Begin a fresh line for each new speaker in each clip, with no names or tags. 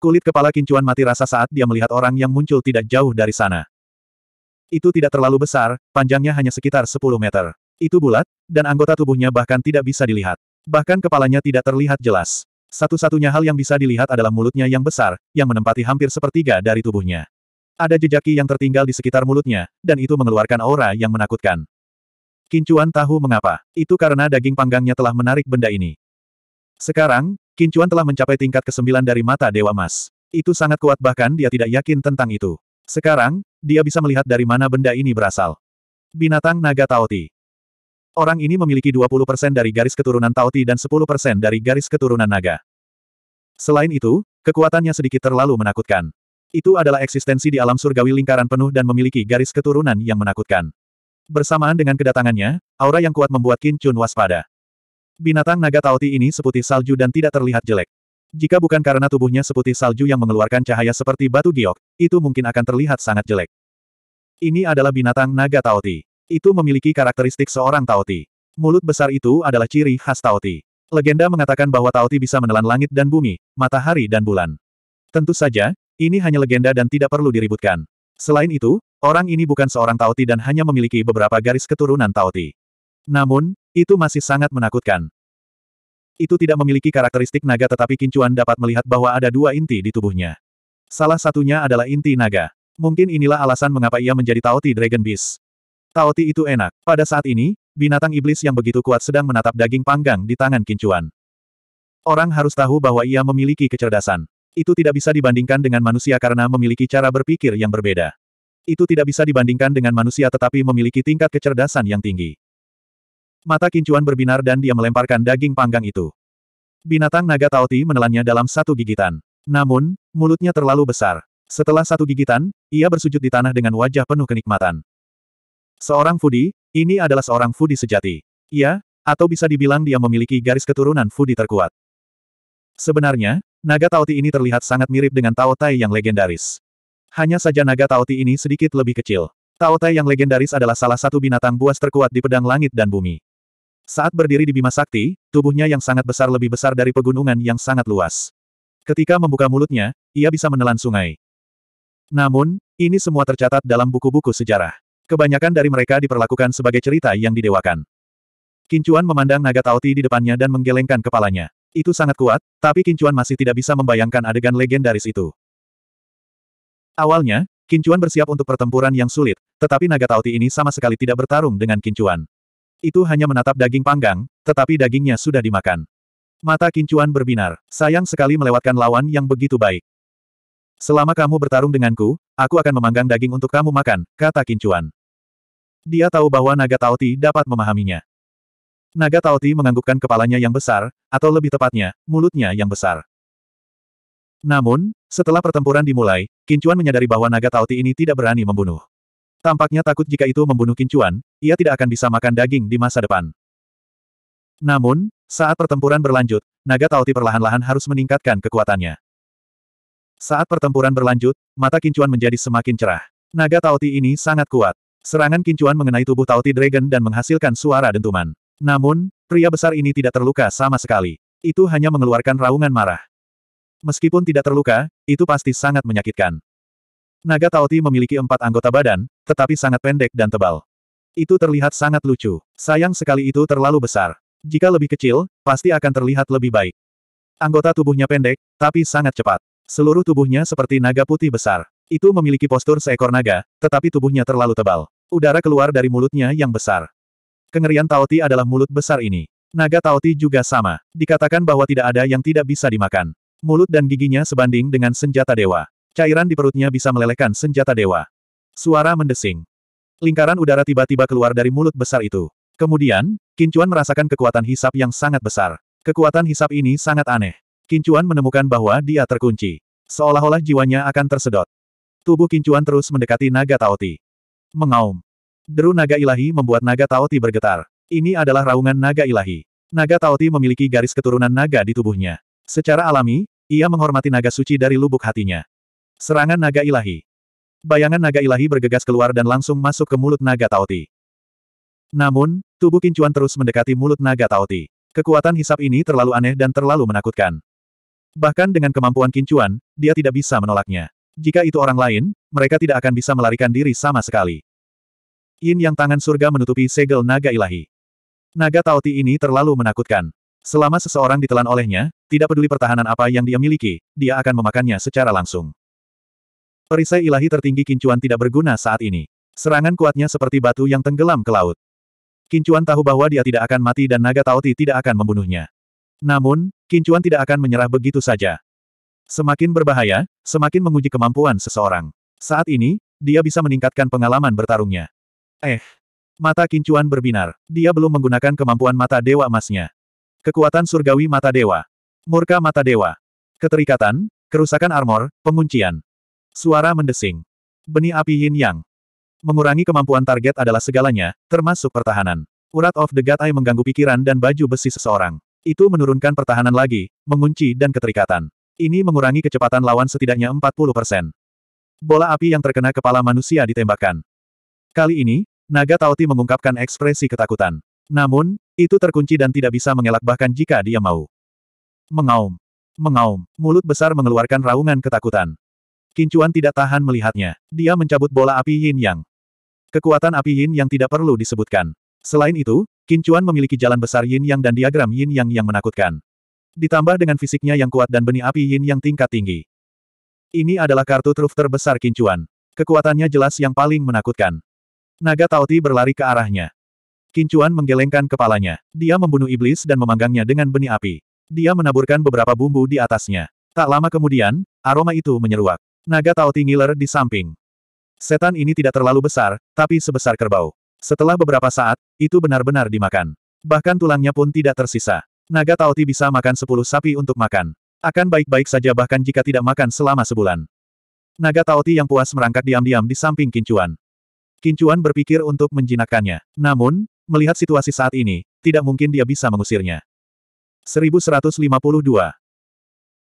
Kulit kepala kincuan mati rasa saat dia melihat orang yang muncul tidak jauh dari sana. Itu tidak terlalu besar, panjangnya hanya sekitar 10 meter. Itu bulat, dan anggota tubuhnya bahkan tidak bisa dilihat. Bahkan kepalanya tidak terlihat jelas. Satu-satunya hal yang bisa dilihat adalah mulutnya yang besar, yang menempati hampir sepertiga dari tubuhnya. Ada jejaki yang tertinggal di sekitar mulutnya, dan itu mengeluarkan aura yang menakutkan. Kincuan tahu mengapa. Itu karena daging panggangnya telah menarik benda ini. Sekarang, Kincuan telah mencapai tingkat ke-9 dari mata Dewa Mas. Itu sangat kuat bahkan dia tidak yakin tentang itu. Sekarang, dia bisa melihat dari mana benda ini berasal. Binatang naga Taoti. Orang ini memiliki 20% dari garis keturunan Taoti dan 10% dari garis keturunan naga. Selain itu, kekuatannya sedikit terlalu menakutkan. Itu adalah eksistensi di alam surgawi lingkaran penuh dan memiliki garis keturunan yang menakutkan. Bersamaan dengan kedatangannya, aura yang kuat membuat Qin Chun waspada. Binatang naga Taoti ini seputih salju dan tidak terlihat jelek. Jika bukan karena tubuhnya seputih salju yang mengeluarkan cahaya seperti batu giok, itu mungkin akan terlihat sangat jelek. Ini adalah binatang naga Taoti. Itu memiliki karakteristik seorang Taoti. Mulut besar itu adalah ciri khas Taoti. Legenda mengatakan bahwa Taoti bisa menelan langit dan bumi, matahari dan bulan. Tentu saja, ini hanya legenda dan tidak perlu diributkan. Selain itu, orang ini bukan seorang Taoti dan hanya memiliki beberapa garis keturunan Taoti. Namun, itu masih sangat menakutkan. Itu tidak memiliki karakteristik naga tetapi Kincuan dapat melihat bahwa ada dua inti di tubuhnya. Salah satunya adalah inti naga. Mungkin inilah alasan mengapa ia menjadi Taoti Dragon Beast. Taoti itu enak. Pada saat ini, binatang iblis yang begitu kuat sedang menatap daging panggang di tangan Kincuan. Orang harus tahu bahwa ia memiliki kecerdasan. Itu tidak bisa dibandingkan dengan manusia karena memiliki cara berpikir yang berbeda. Itu tidak bisa dibandingkan dengan manusia tetapi memiliki tingkat kecerdasan yang tinggi. Mata kincuan berbinar dan dia melemparkan daging panggang itu. Binatang naga Tauti menelannya dalam satu gigitan. Namun, mulutnya terlalu besar. Setelah satu gigitan, ia bersujud di tanah dengan wajah penuh kenikmatan. Seorang Fudi, ini adalah seorang Fudi sejati. Ia, atau bisa dibilang dia memiliki garis keturunan Fudi terkuat. Sebenarnya, naga Tauti ini terlihat sangat mirip dengan Tao Tai yang legendaris. Hanya saja naga Tauti ini sedikit lebih kecil. Tao Tai yang legendaris adalah salah satu binatang buas terkuat di pedang langit dan bumi. Saat berdiri di Bima Sakti, tubuhnya yang sangat besar lebih besar dari pegunungan yang sangat luas. Ketika membuka mulutnya, ia bisa menelan sungai. Namun, ini semua tercatat dalam buku-buku sejarah. Kebanyakan dari mereka diperlakukan sebagai cerita yang didewakan. Kincuan memandang naga Taoti di depannya dan menggelengkan kepalanya. Itu sangat kuat, tapi Kincuan masih tidak bisa membayangkan adegan legendaris itu. Awalnya, Kincuan bersiap untuk pertempuran yang sulit, tetapi naga Taoti ini sama sekali tidak bertarung dengan Kincuan. Itu hanya menatap daging panggang, tetapi dagingnya sudah dimakan. Mata kincuan berbinar. Sayang sekali melewatkan lawan yang begitu baik. Selama kamu bertarung denganku, aku akan memanggang daging untuk kamu makan, kata kincuan. Dia tahu bahwa naga Taoti dapat memahaminya. Naga Taoti menganggukkan kepalanya yang besar, atau lebih tepatnya, mulutnya yang besar. Namun, setelah pertempuran dimulai, Kincuan menyadari bahwa naga Taoti ini tidak berani membunuh. Tampaknya takut jika itu membunuh Kincuan, ia tidak akan bisa makan daging di masa depan. Namun, saat pertempuran berlanjut, naga Tauti perlahan-lahan harus meningkatkan kekuatannya. Saat pertempuran berlanjut, mata Kincuan menjadi semakin cerah. Naga Tauti ini sangat kuat. Serangan Kincuan mengenai tubuh Tauti Dragon dan menghasilkan suara dentuman. Namun, pria besar ini tidak terluka sama sekali. Itu hanya mengeluarkan raungan marah. Meskipun tidak terluka, itu pasti sangat menyakitkan. Naga Taoti memiliki empat anggota badan, tetapi sangat pendek dan tebal. Itu terlihat sangat lucu. Sayang sekali itu terlalu besar. Jika lebih kecil, pasti akan terlihat lebih baik. Anggota tubuhnya pendek, tapi sangat cepat. Seluruh tubuhnya seperti naga putih besar. Itu memiliki postur seekor naga, tetapi tubuhnya terlalu tebal. Udara keluar dari mulutnya yang besar. Kengerian Taoti adalah mulut besar ini. Naga Taoti juga sama. Dikatakan bahwa tidak ada yang tidak bisa dimakan. Mulut dan giginya sebanding dengan senjata dewa. Cairan di perutnya bisa melelehkan senjata dewa. Suara mendesing. Lingkaran udara tiba-tiba keluar dari mulut besar itu. Kemudian, Kincuan merasakan kekuatan hisap yang sangat besar. Kekuatan hisap ini sangat aneh. Kincuan menemukan bahwa dia terkunci. Seolah-olah jiwanya akan tersedot. Tubuh Kincuan terus mendekati naga Taoti. Mengaum. Deru naga ilahi membuat naga Taoti bergetar. Ini adalah raungan naga ilahi. Naga Taoti memiliki garis keturunan naga di tubuhnya. Secara alami, ia menghormati naga suci dari lubuk hatinya. Serangan naga ilahi. Bayangan naga ilahi bergegas keluar dan langsung masuk ke mulut naga Taoti. Namun, tubuh Kincuan terus mendekati mulut naga Taoti. Kekuatan hisap ini terlalu aneh dan terlalu menakutkan. Bahkan dengan kemampuan Kincuan, dia tidak bisa menolaknya. Jika itu orang lain, mereka tidak akan bisa melarikan diri sama sekali. Yin yang tangan surga menutupi segel naga ilahi. Naga Taoti ini terlalu menakutkan. Selama seseorang ditelan olehnya, tidak peduli pertahanan apa yang dia miliki, dia akan memakannya secara langsung. Perisai ilahi tertinggi Kincuan tidak berguna saat ini. Serangan kuatnya seperti batu yang tenggelam ke laut. Kincuan tahu bahwa dia tidak akan mati dan naga Taoti tidak akan membunuhnya. Namun, Kincuan tidak akan menyerah begitu saja. Semakin berbahaya, semakin menguji kemampuan seseorang. Saat ini, dia bisa meningkatkan pengalaman bertarungnya. Eh, mata Kincuan berbinar. Dia belum menggunakan kemampuan mata dewa emasnya. Kekuatan surgawi mata dewa. Murka mata dewa. Keterikatan, kerusakan armor, penguncian. Suara mendesing. Benih api yin yang. Mengurangi kemampuan target adalah segalanya, termasuk pertahanan. Urat of the God Eye mengganggu pikiran dan baju besi seseorang. Itu menurunkan pertahanan lagi, mengunci dan keterikatan. Ini mengurangi kecepatan lawan setidaknya 40%. Bola api yang terkena kepala manusia ditembakkan. Kali ini, naga Tauti mengungkapkan ekspresi ketakutan. Namun, itu terkunci dan tidak bisa mengelak bahkan jika dia mau. Mengaum. Mengaum. Mulut besar mengeluarkan raungan ketakutan. Kincuan tidak tahan melihatnya. Dia mencabut bola api yin yang. Kekuatan api yin yang tidak perlu disebutkan. Selain itu, Kincuan memiliki jalan besar yin yang dan diagram yin yang yang menakutkan. Ditambah dengan fisiknya yang kuat dan benih api yin yang tingkat tinggi. Ini adalah kartu truf terbesar Kincuan. Kekuatannya jelas yang paling menakutkan. Naga Tauti berlari ke arahnya. Kincuan menggelengkan kepalanya. Dia membunuh iblis dan memanggangnya dengan benih api. Dia menaburkan beberapa bumbu di atasnya. Tak lama kemudian, aroma itu menyeruak. Naga Tao Tingiler di samping. Setan ini tidak terlalu besar, tapi sebesar kerbau. Setelah beberapa saat, itu benar-benar dimakan. Bahkan tulangnya pun tidak tersisa. Naga Ti bisa makan sepuluh sapi untuk makan. Akan baik-baik saja bahkan jika tidak makan selama sebulan. Naga Ti yang puas merangkak diam-diam di samping Kincuan. Kincuan berpikir untuk menjinakkannya. Namun, melihat situasi saat ini, tidak mungkin dia bisa mengusirnya. 1152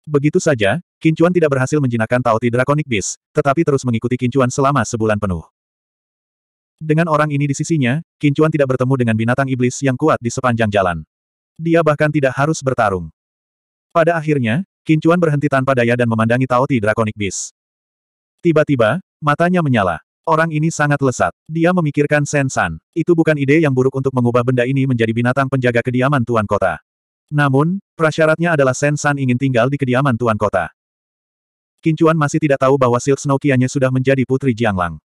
Begitu saja, Kincuan tidak berhasil menjinakkan Tauti Draconic Beast, tetapi terus mengikuti Kincuan selama sebulan penuh. Dengan orang ini di sisinya, Kincuan tidak bertemu dengan binatang iblis yang kuat di sepanjang jalan. Dia bahkan tidak harus bertarung. Pada akhirnya, Kincuan berhenti tanpa daya dan memandangi Tauti Draconic Beast. Tiba-tiba, matanya menyala. Orang ini sangat lesat. Dia memikirkan Sen San. Itu bukan ide yang buruk untuk mengubah benda ini menjadi binatang penjaga kediaman Tuan Kota. Namun, prasyaratnya adalah Sen San ingin tinggal di kediaman tuan kota. Kincuan masih tidak tahu bahwa Silk Snow Kianya sudah menjadi putri Jianglang.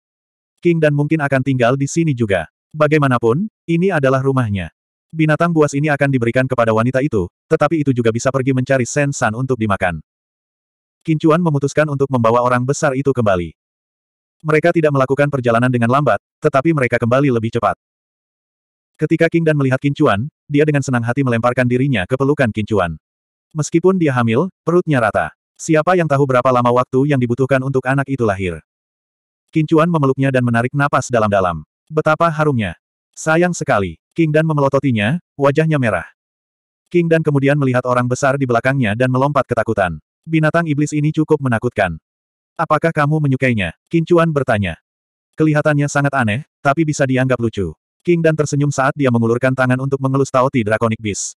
King dan mungkin akan tinggal di sini juga. Bagaimanapun, ini adalah rumahnya. Binatang buas ini akan diberikan kepada wanita itu, tetapi itu juga bisa pergi mencari Sen San untuk dimakan. Kincuan memutuskan untuk membawa orang besar itu kembali. Mereka tidak melakukan perjalanan dengan lambat, tetapi mereka kembali lebih cepat. Ketika King Dan melihat Kincuan, dia dengan senang hati melemparkan dirinya ke pelukan Kincuan. Meskipun dia hamil, perutnya rata. Siapa yang tahu berapa lama waktu yang dibutuhkan untuk anak itu lahir. Kincuan memeluknya dan menarik napas dalam-dalam. Betapa harumnya. Sayang sekali. King Dan memelototinya, wajahnya merah. King Dan kemudian melihat orang besar di belakangnya dan melompat ketakutan. Binatang iblis ini cukup menakutkan. Apakah kamu menyukainya? Kincuan bertanya. Kelihatannya sangat aneh, tapi bisa dianggap lucu. King Dan tersenyum saat dia mengulurkan tangan untuk mengelus Taoti Draconic Beast.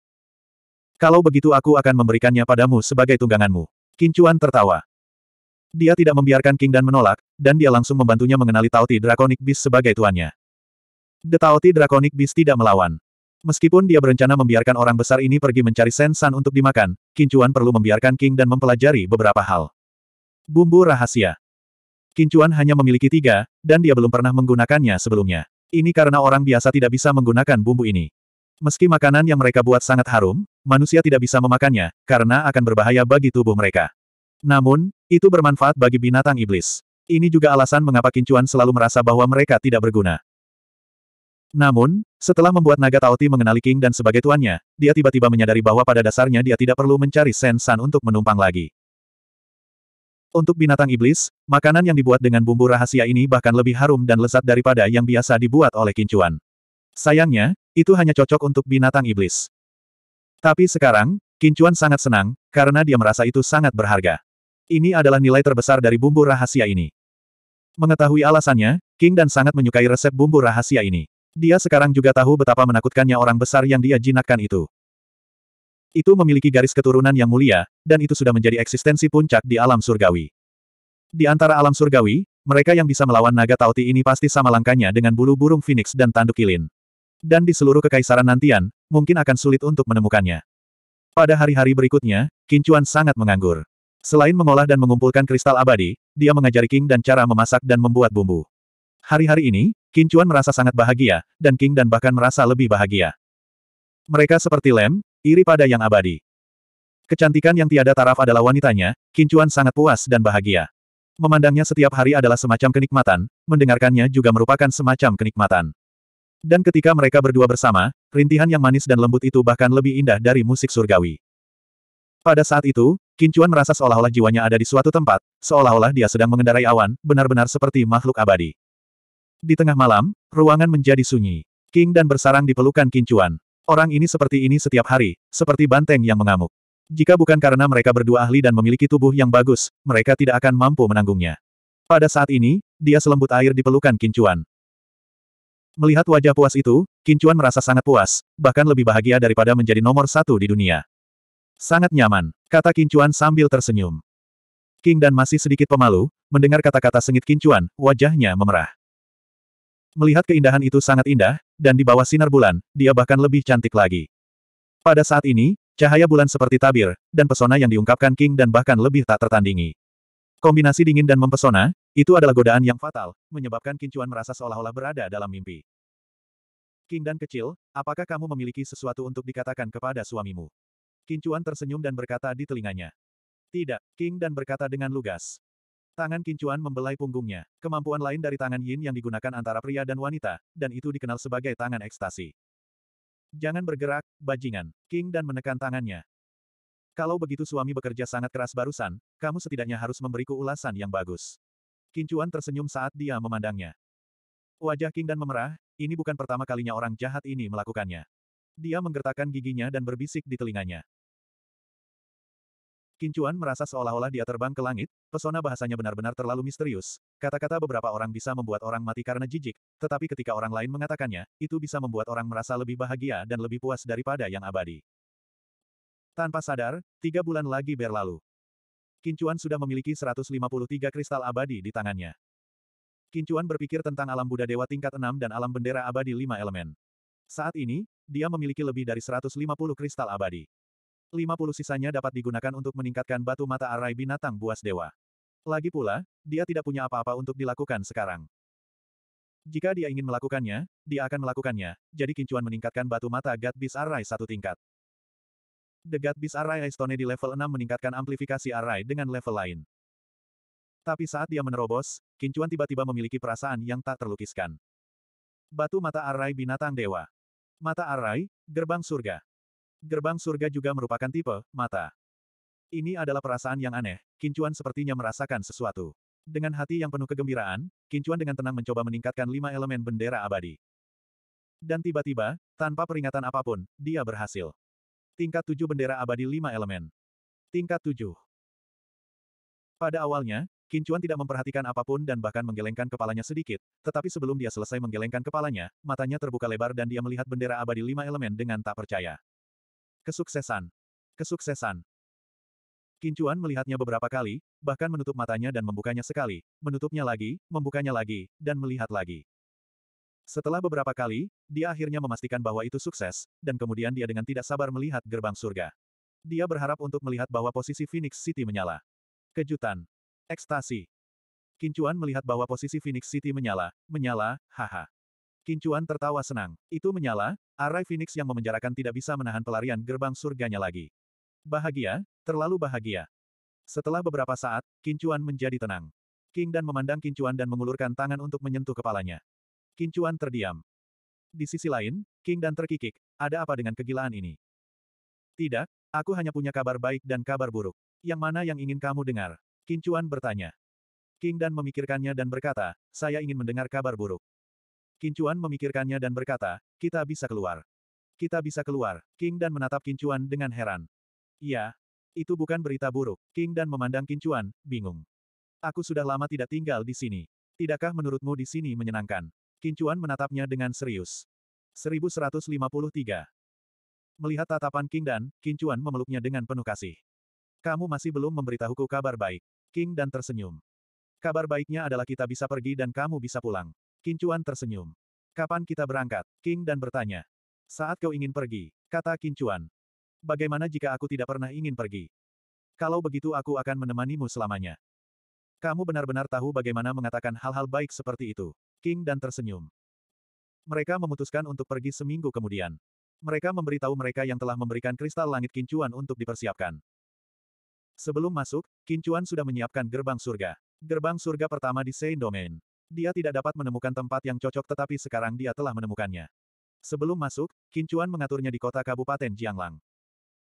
Kalau begitu aku akan memberikannya padamu sebagai tungganganmu. Kincuan tertawa. Dia tidak membiarkan King Dan menolak, dan dia langsung membantunya mengenali Taoti Draconic Beast sebagai tuannya. The Taoti Draconic Beast tidak melawan. Meskipun dia berencana membiarkan orang besar ini pergi mencari sensan untuk dimakan, Kincuan perlu membiarkan King Dan mempelajari beberapa hal. Bumbu rahasia. Kincuan hanya memiliki tiga, dan dia belum pernah menggunakannya sebelumnya. Ini karena orang biasa tidak bisa menggunakan bumbu ini. Meski makanan yang mereka buat sangat harum, manusia tidak bisa memakannya, karena akan berbahaya bagi tubuh mereka. Namun, itu bermanfaat bagi binatang iblis. Ini juga alasan mengapa Kincuan selalu merasa bahwa mereka tidak berguna. Namun, setelah membuat naga Taoti mengenali King dan sebagai tuannya, dia tiba-tiba menyadari bahwa pada dasarnya dia tidak perlu mencari Sen San untuk menumpang lagi. Untuk binatang iblis, makanan yang dibuat dengan bumbu rahasia ini bahkan lebih harum dan lezat daripada yang biasa dibuat oleh kincuan. Sayangnya, itu hanya cocok untuk binatang iblis. Tapi sekarang, kincuan sangat senang, karena dia merasa itu sangat berharga. Ini adalah nilai terbesar dari bumbu rahasia ini. Mengetahui alasannya, King Dan sangat menyukai resep bumbu rahasia ini. Dia sekarang juga tahu betapa menakutkannya orang besar yang dia jinakkan itu. Itu memiliki garis keturunan yang mulia, dan itu sudah menjadi eksistensi puncak di alam surgawi. Di antara alam surgawi, mereka yang bisa melawan naga tauti ini pasti sama langkanya dengan bulu burung phoenix dan tanduk kilin. Dan di seluruh kekaisaran nantian, mungkin akan sulit untuk menemukannya. Pada hari-hari berikutnya, Kincuan sangat menganggur. Selain mengolah dan mengumpulkan kristal abadi, dia mengajari King dan cara memasak dan membuat bumbu. Hari-hari ini, Kincuan merasa sangat bahagia, dan King dan bahkan merasa lebih bahagia. Mereka seperti lem, Iri pada yang abadi. Kecantikan yang tiada taraf adalah wanitanya, Kincuan sangat puas dan bahagia. Memandangnya setiap hari adalah semacam kenikmatan, mendengarkannya juga merupakan semacam kenikmatan. Dan ketika mereka berdua bersama, rintihan yang manis dan lembut itu bahkan lebih indah dari musik surgawi. Pada saat itu, Kincuan merasa seolah-olah jiwanya ada di suatu tempat, seolah-olah dia sedang mengendarai awan, benar-benar seperti makhluk abadi. Di tengah malam, ruangan menjadi sunyi. King dan bersarang di pelukan Kincuan. Orang ini seperti ini setiap hari, seperti banteng yang mengamuk. Jika bukan karena mereka berdua ahli dan memiliki tubuh yang bagus, mereka tidak akan mampu menanggungnya. Pada saat ini, dia selembut air di pelukan Kincuan. Melihat wajah puas itu, Kincuan merasa sangat puas, bahkan lebih bahagia daripada menjadi nomor satu di dunia. Sangat nyaman, kata Kincuan sambil tersenyum. King dan masih sedikit pemalu, mendengar kata-kata sengit Kincuan, wajahnya memerah. Melihat keindahan itu sangat indah, dan di bawah sinar bulan, dia bahkan lebih cantik lagi. Pada saat ini, cahaya bulan seperti tabir, dan pesona yang diungkapkan King dan bahkan lebih tak tertandingi. Kombinasi dingin dan mempesona, itu adalah godaan yang fatal, menyebabkan King Chuan merasa seolah-olah berada dalam mimpi. King dan kecil, apakah kamu memiliki sesuatu untuk dikatakan kepada suamimu? King Chuan tersenyum dan berkata di telinganya. Tidak, King dan berkata dengan lugas. Tangan Kincuan membelai punggungnya, kemampuan lain dari tangan Yin yang digunakan antara pria dan wanita, dan itu dikenal sebagai tangan ekstasi. Jangan bergerak, bajingan. King dan menekan tangannya. Kalau begitu suami bekerja sangat keras barusan, kamu setidaknya harus memberiku ulasan yang bagus. Kincuan tersenyum saat dia memandangnya. Wajah King dan memerah, ini bukan pertama kalinya orang jahat ini melakukannya. Dia menggertakkan giginya dan berbisik di telinganya. Kincuan merasa seolah-olah dia terbang ke langit, pesona bahasanya benar-benar terlalu misterius. Kata-kata beberapa orang bisa membuat orang mati karena jijik, tetapi ketika orang lain mengatakannya, itu bisa membuat orang merasa lebih bahagia dan lebih puas daripada yang abadi. Tanpa sadar, tiga bulan lagi berlalu. Kincuan sudah memiliki 153 kristal abadi di tangannya. Kincuan berpikir tentang alam Buddha Dewa tingkat 6 dan alam bendera abadi 5 elemen. Saat ini, dia memiliki lebih dari 150 kristal abadi. 50 sisanya dapat digunakan untuk meningkatkan batu mata arai binatang buas dewa. Lagi pula, dia tidak punya apa-apa untuk dilakukan sekarang. Jika dia ingin melakukannya, dia akan melakukannya, jadi kincuan meningkatkan batu mata God Beast Array satu tingkat. The God Beast Array Stone di level 6 meningkatkan amplifikasi array dengan level lain. Tapi saat dia menerobos, kincuan tiba-tiba memiliki perasaan yang tak terlukiskan. Batu mata array binatang dewa. Mata array, gerbang surga. Gerbang surga juga merupakan tipe, mata. Ini adalah perasaan yang aneh, Kincuan sepertinya merasakan sesuatu. Dengan hati yang penuh kegembiraan, Kincuan dengan tenang mencoba meningkatkan lima elemen bendera abadi. Dan tiba-tiba, tanpa peringatan apapun, dia berhasil. Tingkat tujuh bendera abadi lima elemen. Tingkat tujuh. Pada awalnya, Kincuan tidak memperhatikan apapun dan bahkan menggelengkan kepalanya sedikit, tetapi sebelum dia selesai menggelengkan kepalanya, matanya terbuka lebar dan dia melihat bendera abadi lima elemen dengan tak percaya. Kesuksesan. Kesuksesan. Kincuan melihatnya beberapa kali, bahkan menutup matanya dan membukanya sekali, menutupnya lagi, membukanya lagi, dan melihat lagi. Setelah beberapa kali, dia akhirnya memastikan bahwa itu sukses, dan kemudian dia dengan tidak sabar melihat gerbang surga. Dia berharap untuk melihat bahwa posisi Phoenix City menyala. Kejutan. Ekstasi. Kincuan melihat bahwa posisi Phoenix City menyala, menyala, haha. Kincuan tertawa senang. Itu menyala, arai Phoenix yang memenjarakan tidak bisa menahan pelarian gerbang surganya lagi. Bahagia, terlalu bahagia. Setelah beberapa saat, Kincuan menjadi tenang. King Dan memandang Kincuan dan mengulurkan tangan untuk menyentuh kepalanya. Kincuan terdiam. Di sisi lain, King Dan terkikik, ada apa dengan kegilaan ini? Tidak, aku hanya punya kabar baik dan kabar buruk. Yang mana yang ingin kamu dengar? Kincuan bertanya. King Dan memikirkannya dan berkata, saya ingin mendengar kabar buruk. Kincuan memikirkannya dan berkata, kita bisa keluar. Kita bisa keluar. King Dan menatap Kincuan dengan heran. Ya, Itu bukan berita buruk. King Dan memandang Kincuan, bingung. Aku sudah lama tidak tinggal di sini. Tidakkah menurutmu di sini menyenangkan? Kincuan menatapnya dengan serius. 1153. Melihat tatapan King Dan, Kincuan memeluknya dengan penuh kasih. Kamu masih belum memberitahuku kabar baik. King Dan tersenyum. Kabar baiknya adalah kita bisa pergi dan kamu bisa pulang. Kincuan tersenyum. Kapan kita berangkat? King dan bertanya. Saat kau ingin pergi, kata Kincuan. Bagaimana jika aku tidak pernah ingin pergi? Kalau begitu aku akan menemanimu selamanya. Kamu benar-benar tahu bagaimana mengatakan hal-hal baik seperti itu. King dan tersenyum. Mereka memutuskan untuk pergi seminggu kemudian. Mereka memberitahu mereka yang telah memberikan kristal langit Kincuan untuk dipersiapkan. Sebelum masuk, Kincuan sudah menyiapkan gerbang surga. Gerbang surga pertama di Saint Domain. Dia tidak dapat menemukan tempat yang cocok tetapi sekarang dia telah menemukannya. Sebelum masuk, Kincuan mengaturnya di kota Kabupaten Jianglang.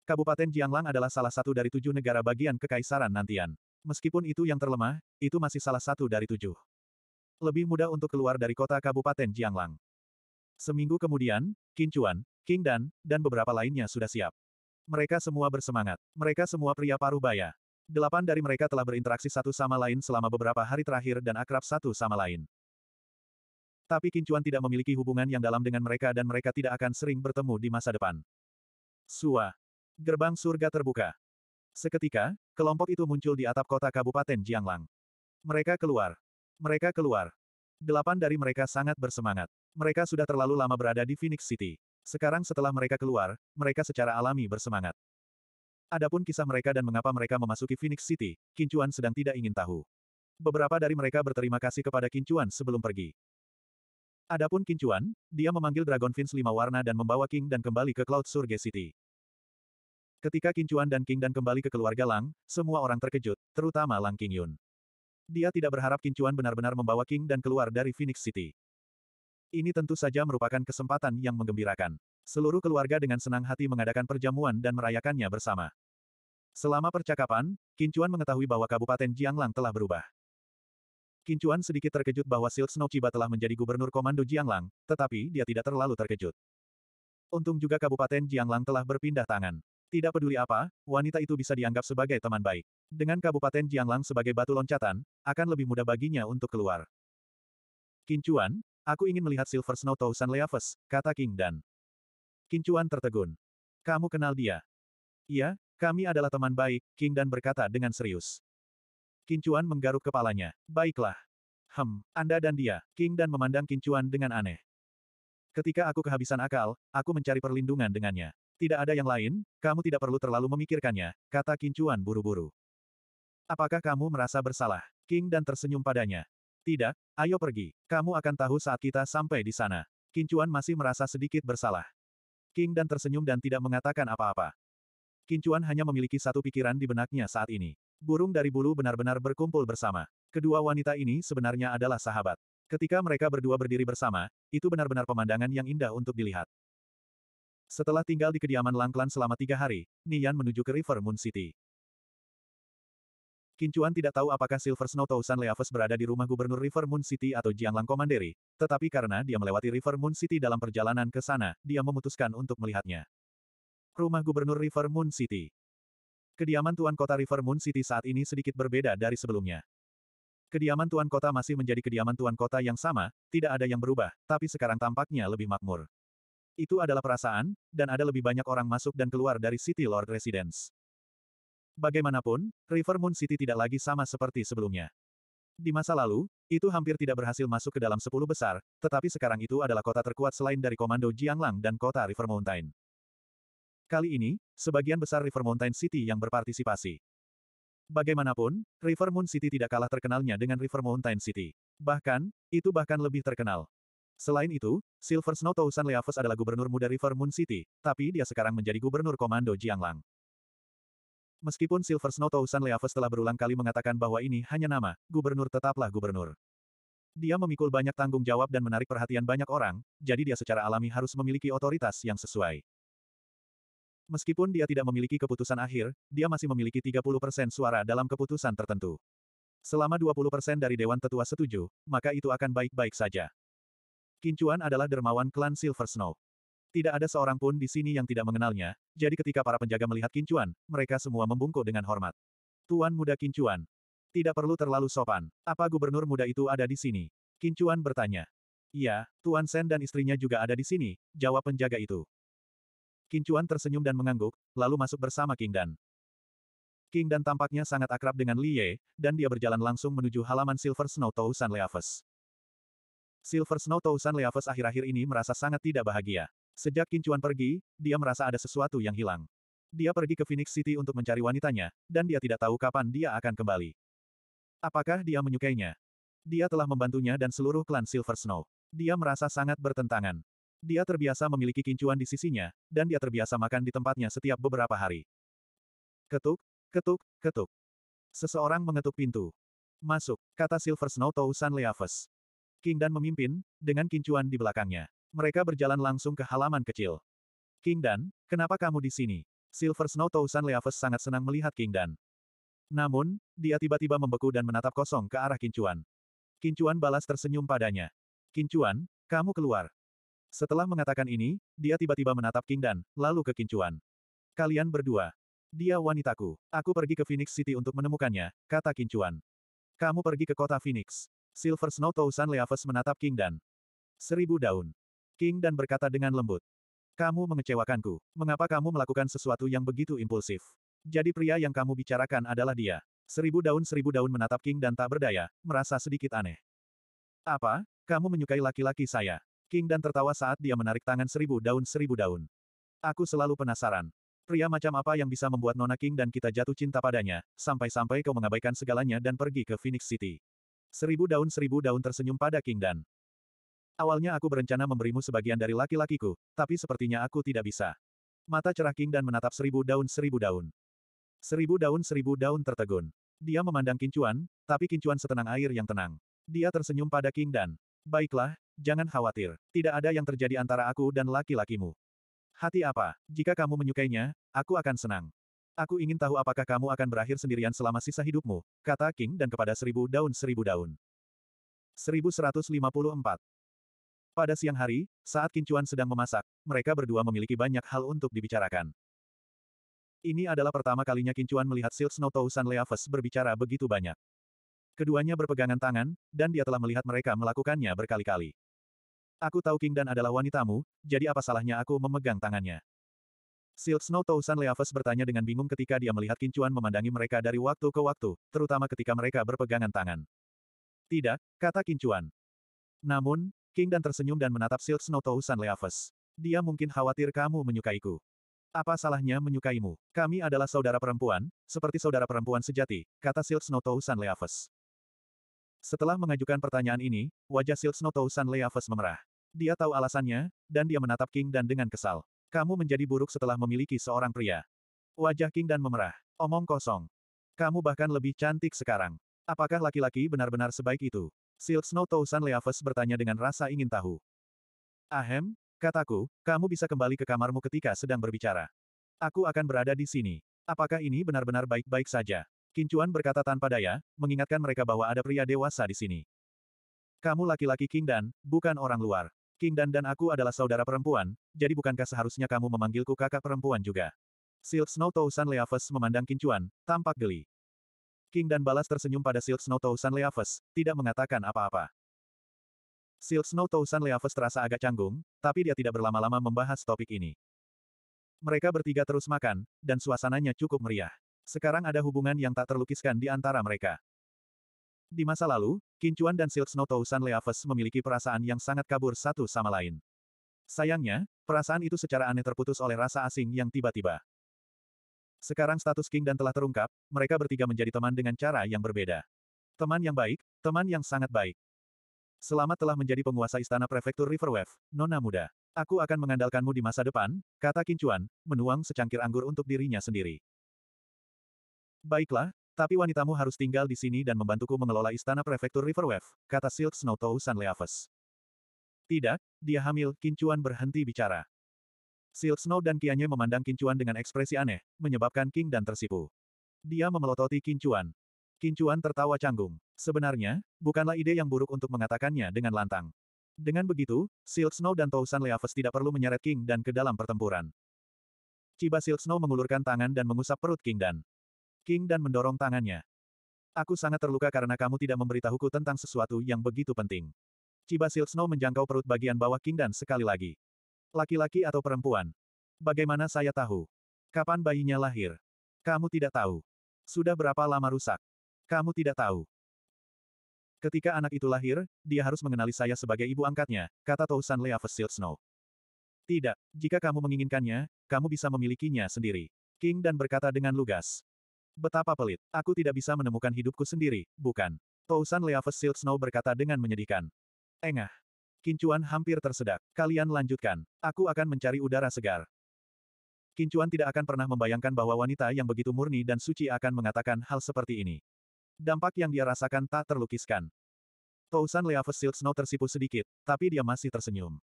Kabupaten Jianglang adalah salah satu dari tujuh negara bagian Kekaisaran Nantian. Meskipun itu yang terlemah, itu masih salah satu dari tujuh. Lebih mudah untuk keluar dari kota Kabupaten Jianglang. Seminggu kemudian, Kincuan, King Dan, dan beberapa lainnya sudah siap. Mereka semua bersemangat. Mereka semua pria paruh baya. Delapan dari mereka telah berinteraksi satu sama lain selama beberapa hari terakhir dan akrab satu sama lain. Tapi Kincuan tidak memiliki hubungan yang dalam dengan mereka dan mereka tidak akan sering bertemu di masa depan. Sua. Gerbang surga terbuka. Seketika, kelompok itu muncul di atap kota Kabupaten Jianglang. Mereka keluar. Mereka keluar. Delapan dari mereka sangat bersemangat. Mereka sudah terlalu lama berada di Phoenix City. Sekarang setelah mereka keluar, mereka secara alami bersemangat. Adapun kisah mereka dan mengapa mereka memasuki Phoenix City, Kincuan sedang tidak ingin tahu. Beberapa dari mereka berterima kasih kepada Kincuan sebelum pergi. Adapun Kincuan, dia memanggil Dragon Fins lima warna dan membawa King dan kembali ke Cloud Surge City. Ketika Kincuan dan King dan kembali ke keluarga Lang, semua orang terkejut, terutama Lang Kingyun. Dia tidak berharap Kincuan benar-benar membawa King dan keluar dari Phoenix City. Ini tentu saja merupakan kesempatan yang menggembirakan. Seluruh keluarga dengan senang hati mengadakan perjamuan dan merayakannya bersama. Selama percakapan, Kincuan mengetahui bahwa Kabupaten Jianglang telah berubah. Kincuan sedikit terkejut bahwa Silk Snow Chiba telah menjadi gubernur komando Jianglang, tetapi dia tidak terlalu terkejut. Untung juga Kabupaten Jianglang telah berpindah tangan. Tidak peduli apa, wanita itu bisa dianggap sebagai teman baik. Dengan Kabupaten Jianglang sebagai batu loncatan, akan lebih mudah baginya untuk keluar. Kincuan, aku ingin melihat Silver Snow Thousand Leaves, kata King Dan. Kincuan tertegun. Kamu kenal dia? Iya, kami adalah teman baik, King dan berkata dengan serius. Kincuan menggaruk kepalanya. Baiklah. Hem, Anda dan dia, King dan memandang Kincuan dengan aneh. Ketika aku kehabisan akal, aku mencari perlindungan dengannya. Tidak ada yang lain, kamu tidak perlu terlalu memikirkannya, kata Kincuan buru-buru. Apakah kamu merasa bersalah? King dan tersenyum padanya. Tidak, ayo pergi. Kamu akan tahu saat kita sampai di sana. Kincuan masih merasa sedikit bersalah. King dan tersenyum dan tidak mengatakan apa-apa. Kincuan hanya memiliki satu pikiran di benaknya saat ini. Burung dari bulu benar-benar berkumpul bersama. Kedua wanita ini sebenarnya adalah sahabat. Ketika mereka berdua berdiri bersama, itu benar-benar pemandangan yang indah untuk dilihat. Setelah tinggal di kediaman Langklan selama tiga hari, Nian menuju ke River Moon City. Kincuan tidak tahu apakah Silver Snow San Leaves berada di rumah gubernur River Moon City atau Jianglang Komanderi, tetapi karena dia melewati River Moon City dalam perjalanan ke sana, dia memutuskan untuk melihatnya. Rumah gubernur River Moon City Kediaman Tuan Kota River Moon City saat ini sedikit berbeda dari sebelumnya. Kediaman Tuan Kota masih menjadi kediaman Tuan Kota yang sama, tidak ada yang berubah, tapi sekarang tampaknya lebih makmur. Itu adalah perasaan, dan ada lebih banyak orang masuk dan keluar dari City Lord Residence. Bagaimanapun, River Moon City tidak lagi sama seperti sebelumnya. Di masa lalu, itu hampir tidak berhasil masuk ke dalam sepuluh besar, tetapi sekarang itu adalah kota terkuat selain dari Komando Jianglang dan kota River Mountain. Kali ini, sebagian besar River Mountain City yang berpartisipasi. Bagaimanapun, River Moon City tidak kalah terkenalnya dengan River Mountain City. Bahkan, itu bahkan lebih terkenal. Selain itu, Silver Snow Tousan Leaves adalah gubernur muda River Moon City, tapi dia sekarang menjadi gubernur komando Jianglang. Meskipun Silver Snow Tousan Leaves telah berulang kali mengatakan bahwa ini hanya nama, gubernur tetaplah gubernur. Dia memikul banyak tanggung jawab dan menarik perhatian banyak orang, jadi dia secara alami harus memiliki otoritas yang sesuai. Meskipun dia tidak memiliki keputusan akhir, dia masih memiliki 30% suara dalam keputusan tertentu. Selama 20% dari Dewan Tetua setuju, maka itu akan baik-baik saja. Kincuan adalah dermawan klan Silver Snow. Tidak ada seorang pun di sini yang tidak mengenalnya, jadi ketika para penjaga melihat Kincuan, mereka semua membungkuk dengan hormat. Tuan muda Kincuan. Tidak perlu terlalu sopan. Apa gubernur muda itu ada di sini? Kincuan bertanya. Iya, Tuan Sen dan istrinya juga ada di sini, jawab penjaga itu. Kincuan tersenyum dan mengangguk, lalu masuk bersama King Dan. King Dan tampaknya sangat akrab dengan Li Ye, dan dia berjalan langsung menuju halaman Silver Snow Town San Leaves. Silver Snow Town San Leaves akhir-akhir ini merasa sangat tidak bahagia. Sejak Kincuan pergi, dia merasa ada sesuatu yang hilang. Dia pergi ke Phoenix City untuk mencari wanitanya, dan dia tidak tahu kapan dia akan kembali. Apakah dia menyukainya? Dia telah membantunya dan seluruh klan Silver Snow. Dia merasa sangat bertentangan. Dia terbiasa memiliki kincuan di sisinya, dan dia terbiasa makan di tempatnya setiap beberapa hari. Ketuk, ketuk, ketuk. Seseorang mengetuk pintu. Masuk, kata Silver Snow Tau San Leaves. King Dan memimpin, dengan kincuan di belakangnya. Mereka berjalan langsung ke halaman kecil. King Dan, kenapa kamu di sini? Silver Snow Towson Leaves sangat senang melihat King Dan. Namun, dia tiba-tiba membeku dan menatap kosong ke arah Kincuan. Kincuan balas tersenyum padanya. Kincuan, kamu keluar. Setelah mengatakan ini, dia tiba-tiba menatap King Dan, lalu ke Kincuan. Kalian berdua. Dia wanitaku. Aku pergi ke Phoenix City untuk menemukannya, kata Kincuan. Kamu pergi ke kota Phoenix. Silver Snow Towson Leaves menatap King Dan. Seribu daun. King dan berkata dengan lembut. Kamu mengecewakanku. Mengapa kamu melakukan sesuatu yang begitu impulsif? Jadi pria yang kamu bicarakan adalah dia. Seribu daun-seribu daun menatap King dan tak berdaya, merasa sedikit aneh. Apa? Kamu menyukai laki-laki saya? King dan tertawa saat dia menarik tangan seribu daun-seribu daun. Aku selalu penasaran. Pria macam apa yang bisa membuat Nona King dan kita jatuh cinta padanya, sampai-sampai kau mengabaikan segalanya dan pergi ke Phoenix City. Seribu daun-seribu daun tersenyum pada King dan Awalnya aku berencana memberimu sebagian dari laki-lakiku, tapi sepertinya aku tidak bisa. Mata cerah King dan menatap seribu daun seribu daun. Seribu daun seribu daun tertegun. Dia memandang Kincuan, tapi Kincuan setenang air yang tenang. Dia tersenyum pada King dan, baiklah, jangan khawatir, tidak ada yang terjadi antara aku dan laki-lakimu. Hati apa, jika kamu menyukainya, aku akan senang. Aku ingin tahu apakah kamu akan berakhir sendirian selama sisa hidupmu, kata King dan kepada seribu daun seribu daun. 1154. Pada siang hari, saat Kincuan sedang memasak, mereka berdua memiliki banyak hal untuk dibicarakan. Ini adalah pertama kalinya Kincuan melihat Silk Snow Tousan Leaves berbicara begitu banyak. Keduanya berpegangan tangan, dan dia telah melihat mereka melakukannya berkali-kali. Aku tahu King Dan adalah wanitamu, jadi apa salahnya aku memegang tangannya? Silk Snow Tousan Leaves bertanya dengan bingung ketika dia melihat Kincuan memandangi mereka dari waktu ke waktu, terutama ketika mereka berpegangan tangan. Tidak, kata Kincuan. Namun, King Dan tersenyum dan menatap Silk Snow Tousan Leaves. Dia mungkin khawatir kamu menyukaiku. Apa salahnya menyukaimu? Kami adalah saudara perempuan, seperti saudara perempuan sejati, kata Silk Snow Tousan Leaves. Setelah mengajukan pertanyaan ini, wajah Silk Snow Tousan Leaves memerah. Dia tahu alasannya, dan dia menatap King Dan dengan kesal. Kamu menjadi buruk setelah memiliki seorang pria. Wajah King Dan memerah. Omong kosong. Kamu bahkan lebih cantik sekarang. Apakah laki-laki benar-benar sebaik itu? Silk Snow Tousan Leaves bertanya dengan rasa ingin tahu. Ahem, kataku, kamu bisa kembali ke kamarmu ketika sedang berbicara. Aku akan berada di sini. Apakah ini benar-benar baik-baik saja? Kincuan berkata tanpa daya, mengingatkan mereka bahwa ada pria dewasa di sini. Kamu laki-laki King Dan, bukan orang luar. King Dan dan aku adalah saudara perempuan, jadi bukankah seharusnya kamu memanggilku kakak perempuan juga? Silk Snow Tousan Leaves memandang Kincuan, tampak geli. King dan Balas tersenyum pada Silk Snow Tousan Leaves, tidak mengatakan apa-apa. Silk Snow Tousan Leaves terasa agak canggung, tapi dia tidak berlama-lama membahas topik ini. Mereka bertiga terus makan, dan suasananya cukup meriah. Sekarang ada hubungan yang tak terlukiskan di antara mereka. Di masa lalu, Kincuan dan Silk Snow Tousan Leaves memiliki perasaan yang sangat kabur satu sama lain. Sayangnya, perasaan itu secara aneh terputus oleh rasa asing yang tiba-tiba. Sekarang status King dan telah terungkap, mereka bertiga menjadi teman dengan cara yang berbeda. Teman yang baik, teman yang sangat baik. Selamat telah menjadi penguasa istana prefektur Riverwave, Nona Muda. Aku akan mengandalkanmu di masa depan, kata Kincuan, menuang secangkir anggur untuk dirinya sendiri. Baiklah, tapi wanitamu harus tinggal di sini dan membantuku mengelola istana prefektur Riverwave, kata Silk Snow Tou San Leaves. Tidak, dia hamil, Kincuan berhenti bicara. Silk Snow dan Kianye memandang Kincuan dengan ekspresi aneh, menyebabkan King dan tersipu. Dia memelototi Kincuan. Kincuan tertawa canggung. Sebenarnya, bukanlah ide yang buruk untuk mengatakannya dengan lantang. Dengan begitu, Silk Snow dan Tousan Leaves tidak perlu menyeret King Dan ke dalam pertempuran. Ciba Silk Snow mengulurkan tangan dan mengusap perut King Dan. King Dan mendorong tangannya. Aku sangat terluka karena kamu tidak memberitahuku tentang sesuatu yang begitu penting. Ciba Silk Snow menjangkau perut bagian bawah King Dan sekali lagi. Laki-laki atau perempuan? Bagaimana saya tahu? Kapan bayinya lahir? Kamu tidak tahu. Sudah berapa lama rusak? Kamu tidak tahu. Ketika anak itu lahir, dia harus mengenali saya sebagai ibu angkatnya, kata Tousan Lea Vesil Snow. Tidak, jika kamu menginginkannya, kamu bisa memilikinya sendiri. King dan berkata dengan lugas. Betapa pelit, aku tidak bisa menemukan hidupku sendiri, bukan? Tousan Lea Vesil Snow berkata dengan menyedihkan. Engah, Kincuan hampir tersedak. Kalian lanjutkan. Aku akan mencari udara segar. Kincuan tidak akan pernah membayangkan bahwa wanita yang begitu murni dan suci akan mengatakan hal seperti ini. Dampak yang dia rasakan tak terlukiskan. Tousan Leaves Silk Snow tersipu sedikit, tapi dia masih tersenyum.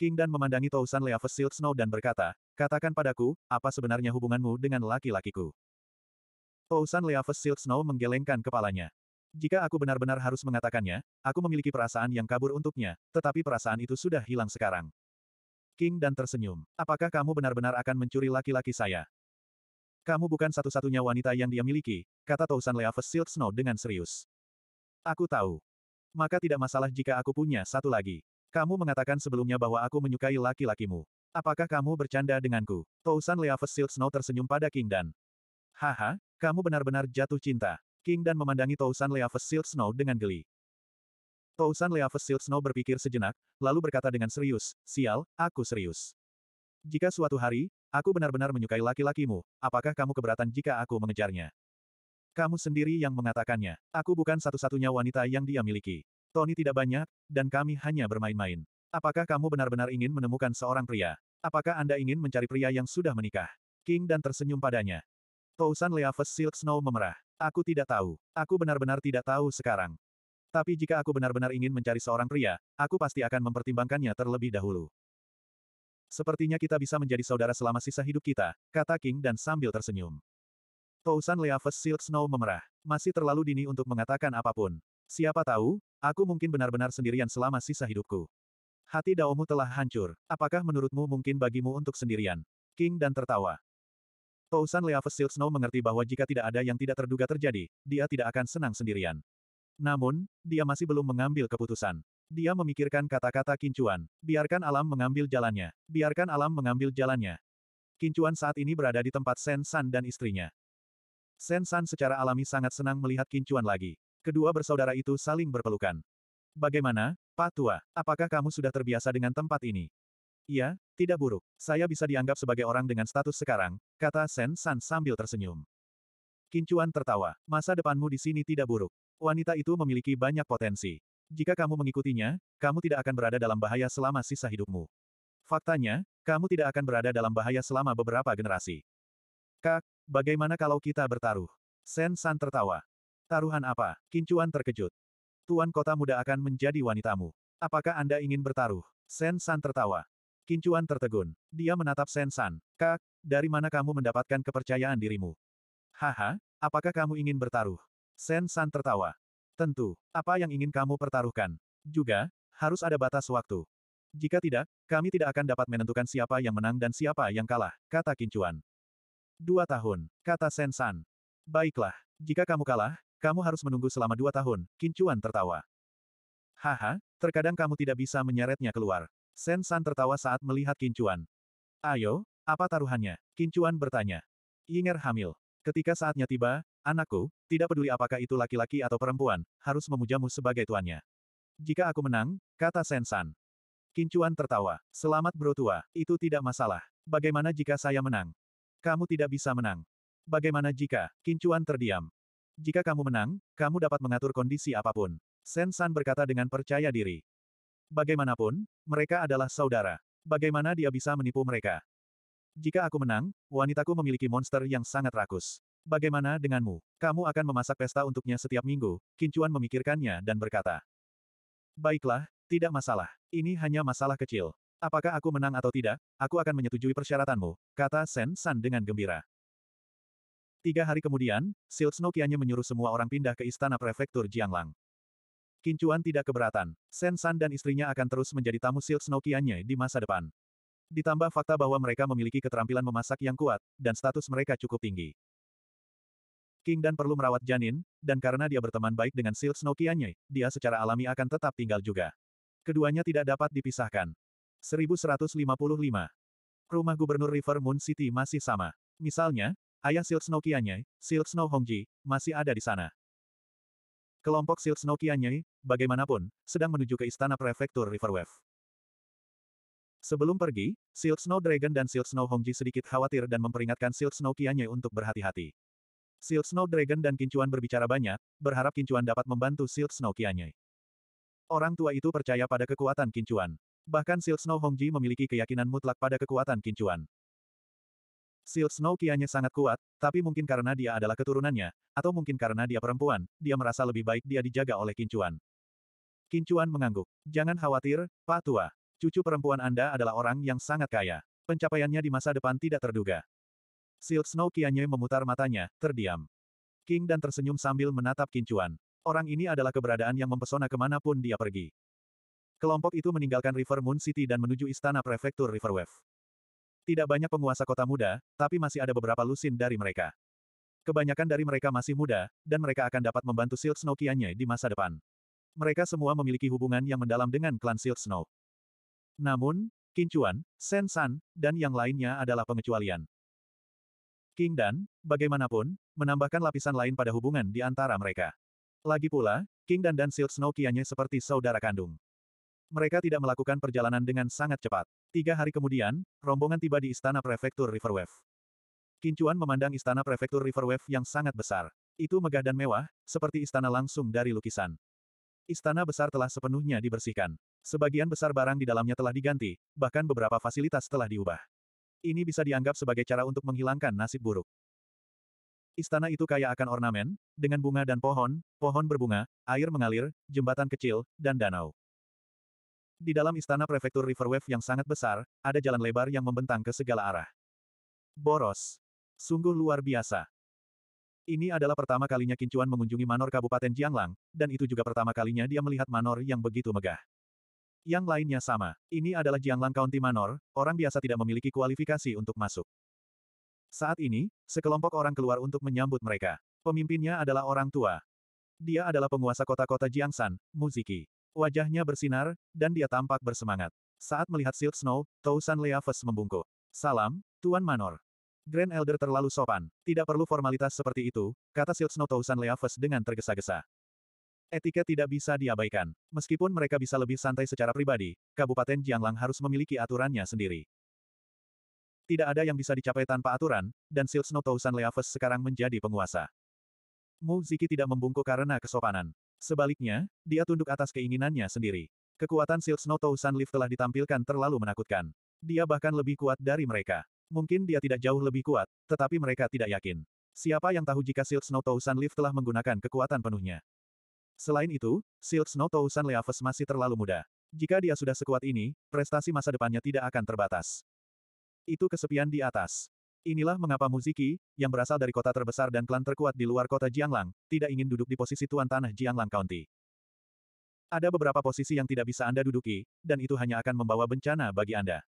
King Dan memandangi Tousan Leaves Silk Snow dan berkata, Katakan padaku, apa sebenarnya hubunganmu dengan laki-lakiku? Tousan Leaves Silk Snow menggelengkan kepalanya. Jika aku benar-benar harus mengatakannya, aku memiliki perasaan yang kabur untuknya, tetapi perasaan itu sudah hilang sekarang. King dan tersenyum. Apakah kamu benar-benar akan mencuri laki-laki saya? Kamu bukan satu-satunya wanita yang dia miliki, kata Tausan Leaves Silk Snow dengan serius. Aku tahu. Maka tidak masalah jika aku punya satu lagi. Kamu mengatakan sebelumnya bahwa aku menyukai laki-lakimu. Apakah kamu bercanda denganku? Tausan Leaves Silk Snow tersenyum pada King Dan. Haha, kamu benar-benar jatuh cinta. King dan memandangi Tousan Leaves Silk Snow dengan geli. Tousan Leaves Silk Snow berpikir sejenak, lalu berkata dengan serius, Sial, aku serius. Jika suatu hari, aku benar-benar menyukai laki-lakimu, apakah kamu keberatan jika aku mengejarnya? Kamu sendiri yang mengatakannya, aku bukan satu-satunya wanita yang dia miliki. Tony tidak banyak, dan kami hanya bermain-main. Apakah kamu benar-benar ingin menemukan seorang pria? Apakah Anda ingin mencari pria yang sudah menikah? King dan tersenyum padanya. Tousan Leaves Silk Snow memerah. Aku tidak tahu. Aku benar-benar tidak tahu sekarang. Tapi jika aku benar-benar ingin mencari seorang pria, aku pasti akan mempertimbangkannya terlebih dahulu. Sepertinya kita bisa menjadi saudara selama sisa hidup kita, kata King dan sambil tersenyum. Tousan Leaves Silk Snow memerah. Masih terlalu dini untuk mengatakan apapun. Siapa tahu, aku mungkin benar-benar sendirian selama sisa hidupku. Hati Daomu telah hancur. Apakah menurutmu mungkin bagimu untuk sendirian? King dan tertawa. Kousan Leaves Silk Snow mengerti bahwa jika tidak ada yang tidak terduga terjadi, dia tidak akan senang sendirian. Namun, dia masih belum mengambil keputusan. Dia memikirkan kata-kata Kincuan. Biarkan alam mengambil jalannya. Biarkan alam mengambil jalannya. Kincuan saat ini berada di tempat Sen San dan istrinya. Sen San secara alami sangat senang melihat Kincuan lagi. Kedua bersaudara itu saling berpelukan. Bagaimana, Pak Tua? Apakah kamu sudah terbiasa dengan tempat ini? Iya, tidak buruk. Saya bisa dianggap sebagai orang dengan status sekarang, kata Sen San sambil tersenyum. Kincuan tertawa. Masa depanmu di sini tidak buruk. Wanita itu memiliki banyak potensi. Jika kamu mengikutinya, kamu tidak akan berada dalam bahaya selama sisa hidupmu. Faktanya, kamu tidak akan berada dalam bahaya selama beberapa generasi. Kak, bagaimana kalau kita bertaruh? Sen San tertawa. Taruhan apa? Kincuan terkejut. Tuan kota muda akan menjadi wanitamu. Apakah Anda ingin bertaruh? Sen San tertawa. Kincuan tertegun. Dia menatap Sen San. Kak, dari mana kamu mendapatkan kepercayaan dirimu? Haha, apakah kamu ingin bertaruh? Sen San tertawa. Tentu, apa yang ingin kamu pertaruhkan? Juga, harus ada batas waktu. Jika tidak, kami tidak akan dapat menentukan siapa yang menang dan siapa yang kalah, kata Kincuan. Dua tahun, kata Sen San. Baiklah, jika kamu kalah, kamu harus menunggu selama dua tahun, Kincuan tertawa. Haha, terkadang kamu tidak bisa menyeretnya keluar. Sen San tertawa saat melihat Kincuan. Ayo, apa taruhannya? Kincuan bertanya. Yinger hamil. Ketika saatnya tiba, anakku, tidak peduli apakah itu laki-laki atau perempuan, harus memujamu sebagai tuannya. Jika aku menang, kata Sen San. Kincuan tertawa. Selamat bro tua, itu tidak masalah. Bagaimana jika saya menang? Kamu tidak bisa menang. Bagaimana jika, Kincuan terdiam. Jika kamu menang, kamu dapat mengatur kondisi apapun. Sen San berkata dengan percaya diri. Bagaimanapun, mereka adalah saudara. Bagaimana dia bisa menipu mereka? Jika aku menang, wanitaku memiliki monster yang sangat rakus. Bagaimana denganmu? Kamu akan memasak pesta untuknya setiap minggu, Kincuan memikirkannya dan berkata. Baiklah, tidak masalah. Ini hanya masalah kecil. Apakah aku menang atau tidak, aku akan menyetujui persyaratanmu, kata Sen San dengan gembira. Tiga hari kemudian, Silk Snow menyuruh semua orang pindah ke istana prefektur Jianglang. Kincuan tidak keberatan. Sen San dan istrinya akan terus menjadi tamu Silk Snow Kianye di masa depan. Ditambah fakta bahwa mereka memiliki keterampilan memasak yang kuat, dan status mereka cukup tinggi. King Dan perlu merawat janin, dan karena dia berteman baik dengan Silk Snow Kianye, dia secara alami akan tetap tinggal juga. Keduanya tidak dapat dipisahkan. 1155. Rumah Gubernur River Moon City masih sama. Misalnya, ayah Silk Snow Kianye, Silk Snow Hongji, masih ada di sana. Kelompok Silk Snow Kianyei, bagaimanapun, sedang menuju ke istana prefektur Riverwave. Sebelum pergi, Silk Snow Dragon dan Silk Snow Hongji sedikit khawatir dan memperingatkan Silk Snow Kianyei untuk berhati-hati. Silk Snow Dragon dan Kincuan berbicara banyak, berharap Kincuan dapat membantu Silk Snow Kianyei. Orang tua itu percaya pada kekuatan Kincuan. Bahkan Silk Snow Hongji memiliki keyakinan mutlak pada kekuatan Kincuan. Silk Snow kianya sangat kuat, tapi mungkin karena dia adalah keturunannya, atau mungkin karena dia perempuan, dia merasa lebih baik dia dijaga oleh Kincuan. Kincuan mengangguk. Jangan khawatir, Pak Tua. Cucu perempuan Anda adalah orang yang sangat kaya. Pencapaiannya di masa depan tidak terduga. Silk Snow kianya memutar matanya, terdiam. King dan tersenyum sambil menatap Kincuan. Orang ini adalah keberadaan yang mempesona kemanapun dia pergi. Kelompok itu meninggalkan River Moon City dan menuju istana prefektur Riverwave. Tidak banyak penguasa kota muda, tapi masih ada beberapa lusin dari mereka. Kebanyakan dari mereka masih muda, dan mereka akan dapat membantu Silk Snow Kianye di masa depan. Mereka semua memiliki hubungan yang mendalam dengan klan Silk Snow. Namun, Kincuan, Sen San, dan yang lainnya adalah pengecualian. King Dan, bagaimanapun, menambahkan lapisan lain pada hubungan di antara mereka. Lagi pula, King Dan dan Silk Snow Kianye seperti saudara kandung. Mereka tidak melakukan perjalanan dengan sangat cepat. Tiga hari kemudian, rombongan tiba di istana prefektur Riverwave. Kincuan memandang istana prefektur Riverwave yang sangat besar. Itu megah dan mewah, seperti istana langsung dari lukisan. Istana besar telah sepenuhnya dibersihkan. Sebagian besar barang di dalamnya telah diganti, bahkan beberapa fasilitas telah diubah. Ini bisa dianggap sebagai cara untuk menghilangkan nasib buruk. Istana itu kaya akan ornamen, dengan bunga dan pohon, pohon berbunga, air mengalir, jembatan kecil, dan danau. Di dalam istana prefektur Riverwave yang sangat besar, ada jalan lebar yang membentang ke segala arah. Boros. Sungguh luar biasa. Ini adalah pertama kalinya Kincuan mengunjungi Manor Kabupaten Jianglang, dan itu juga pertama kalinya dia melihat Manor yang begitu megah. Yang lainnya sama. Ini adalah Jianglang County Manor, orang biasa tidak memiliki kualifikasi untuk masuk. Saat ini, sekelompok orang keluar untuk menyambut mereka. Pemimpinnya adalah orang tua. Dia adalah penguasa kota-kota Jiangsan, Muziki. Wajahnya bersinar, dan dia tampak bersemangat. Saat melihat Silk Snow, Tousan Leaves membungkuk. Salam, Tuan Manor. Grand Elder terlalu sopan. Tidak perlu formalitas seperti itu, kata Silk Snow Tousan Leaves dengan tergesa-gesa. Etika tidak bisa diabaikan. Meskipun mereka bisa lebih santai secara pribadi, Kabupaten Jianglang harus memiliki aturannya sendiri. Tidak ada yang bisa dicapai tanpa aturan, dan Silk Snow Tousan Leaves sekarang menjadi penguasa. Mu Ziki tidak membungkuk karena kesopanan. Sebaliknya, dia tunduk atas keinginannya sendiri. Kekuatan Silk Snow Sun Leaf telah ditampilkan terlalu menakutkan. Dia bahkan lebih kuat dari mereka. Mungkin dia tidak jauh lebih kuat, tetapi mereka tidak yakin. Siapa yang tahu jika Silk Snow Sun Leaf telah menggunakan kekuatan penuhnya? Selain itu, Silk Snow Sun Leaves masih terlalu muda. Jika dia sudah sekuat ini, prestasi masa depannya tidak akan terbatas. Itu kesepian di atas. Inilah mengapa Muziki, yang berasal dari kota terbesar dan klan terkuat di luar kota Jianglang, tidak ingin duduk di posisi tuan tanah Jianglang County. Ada beberapa posisi yang tidak bisa Anda duduki, dan itu hanya akan membawa bencana bagi Anda.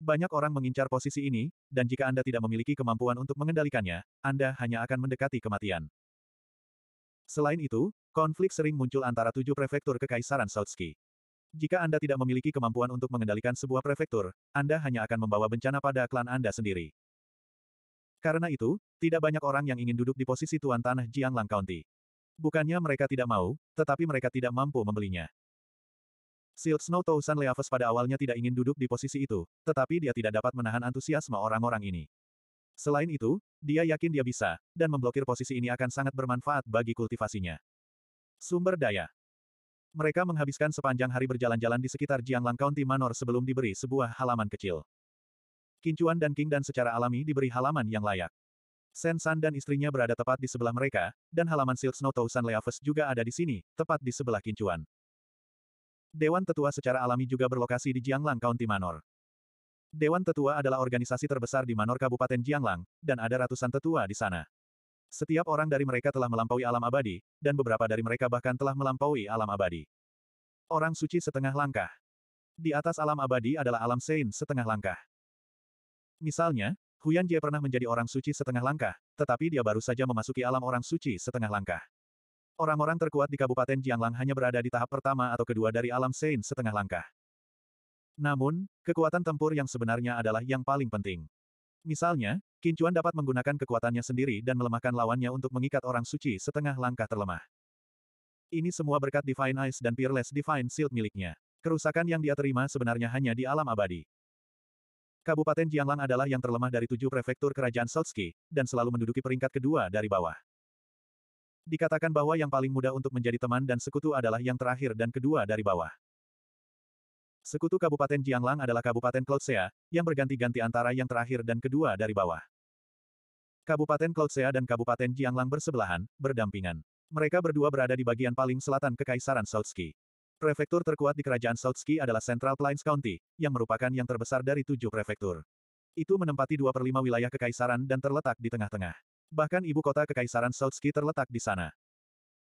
Banyak orang mengincar posisi ini, dan jika Anda tidak memiliki kemampuan untuk mengendalikannya, Anda hanya akan mendekati kematian. Selain itu, konflik sering muncul antara tujuh prefektur Kekaisaran Southski. Jika Anda tidak memiliki kemampuan untuk mengendalikan sebuah prefektur, Anda hanya akan membawa bencana pada klan Anda sendiri. Karena itu, tidak banyak orang yang ingin duduk di posisi tuan tanah Jiang Lang County. Bukannya mereka tidak mau, tetapi mereka tidak mampu membelinya. Silk Snow Tousan Leaves pada awalnya tidak ingin duduk di posisi itu, tetapi dia tidak dapat menahan antusiasme orang-orang ini. Selain itu, dia yakin dia bisa, dan memblokir posisi ini akan sangat bermanfaat bagi kultivasinya. Sumber daya Mereka menghabiskan sepanjang hari berjalan-jalan di sekitar Jiang Lang County Manor sebelum diberi sebuah halaman kecil. Kincuan dan King dan secara alami diberi halaman yang layak. Sen San dan istrinya berada tepat di sebelah mereka, dan halaman Silk Snow Tau San Leaves juga ada di sini, tepat di sebelah Kincuan. Dewan Tetua secara alami juga berlokasi di Jianglang County Manor. Dewan Tetua adalah organisasi terbesar di Manor Kabupaten Jianglang, dan ada ratusan tetua di sana. Setiap orang dari mereka telah melampaui alam abadi, dan beberapa dari mereka bahkan telah melampaui alam abadi. Orang suci setengah langkah. Di atas alam abadi adalah alam sein setengah langkah. Misalnya, Huyan Jie pernah menjadi orang suci setengah langkah, tetapi dia baru saja memasuki alam orang suci setengah langkah. Orang-orang terkuat di Kabupaten Jianglang hanya berada di tahap pertama atau kedua dari alam Sein setengah langkah. Namun, kekuatan tempur yang sebenarnya adalah yang paling penting. Misalnya, Kincuan dapat menggunakan kekuatannya sendiri dan melemahkan lawannya untuk mengikat orang suci setengah langkah terlemah. Ini semua berkat Divine Eyes dan Peerless Divine Shield miliknya. Kerusakan yang dia terima sebenarnya hanya di alam abadi. Kabupaten Jianglang adalah yang terlemah dari tujuh prefektur kerajaan Saltski, dan selalu menduduki peringkat kedua dari bawah. Dikatakan bahwa yang paling mudah untuk menjadi teman dan sekutu adalah yang terakhir dan kedua dari bawah. Sekutu Kabupaten Jianglang adalah Kabupaten Klotsea, yang berganti-ganti antara yang terakhir dan kedua dari bawah. Kabupaten Klotsea dan Kabupaten Jianglang bersebelahan, berdampingan. Mereka berdua berada di bagian paling selatan Kekaisaran Saltski. Prefektur terkuat di Kerajaan Sautsky adalah Central Plains County, yang merupakan yang terbesar dari tujuh prefektur. Itu menempati dua per lima wilayah kekaisaran dan terletak di tengah-tengah. Bahkan ibu kota kekaisaran Sautsky terletak di sana.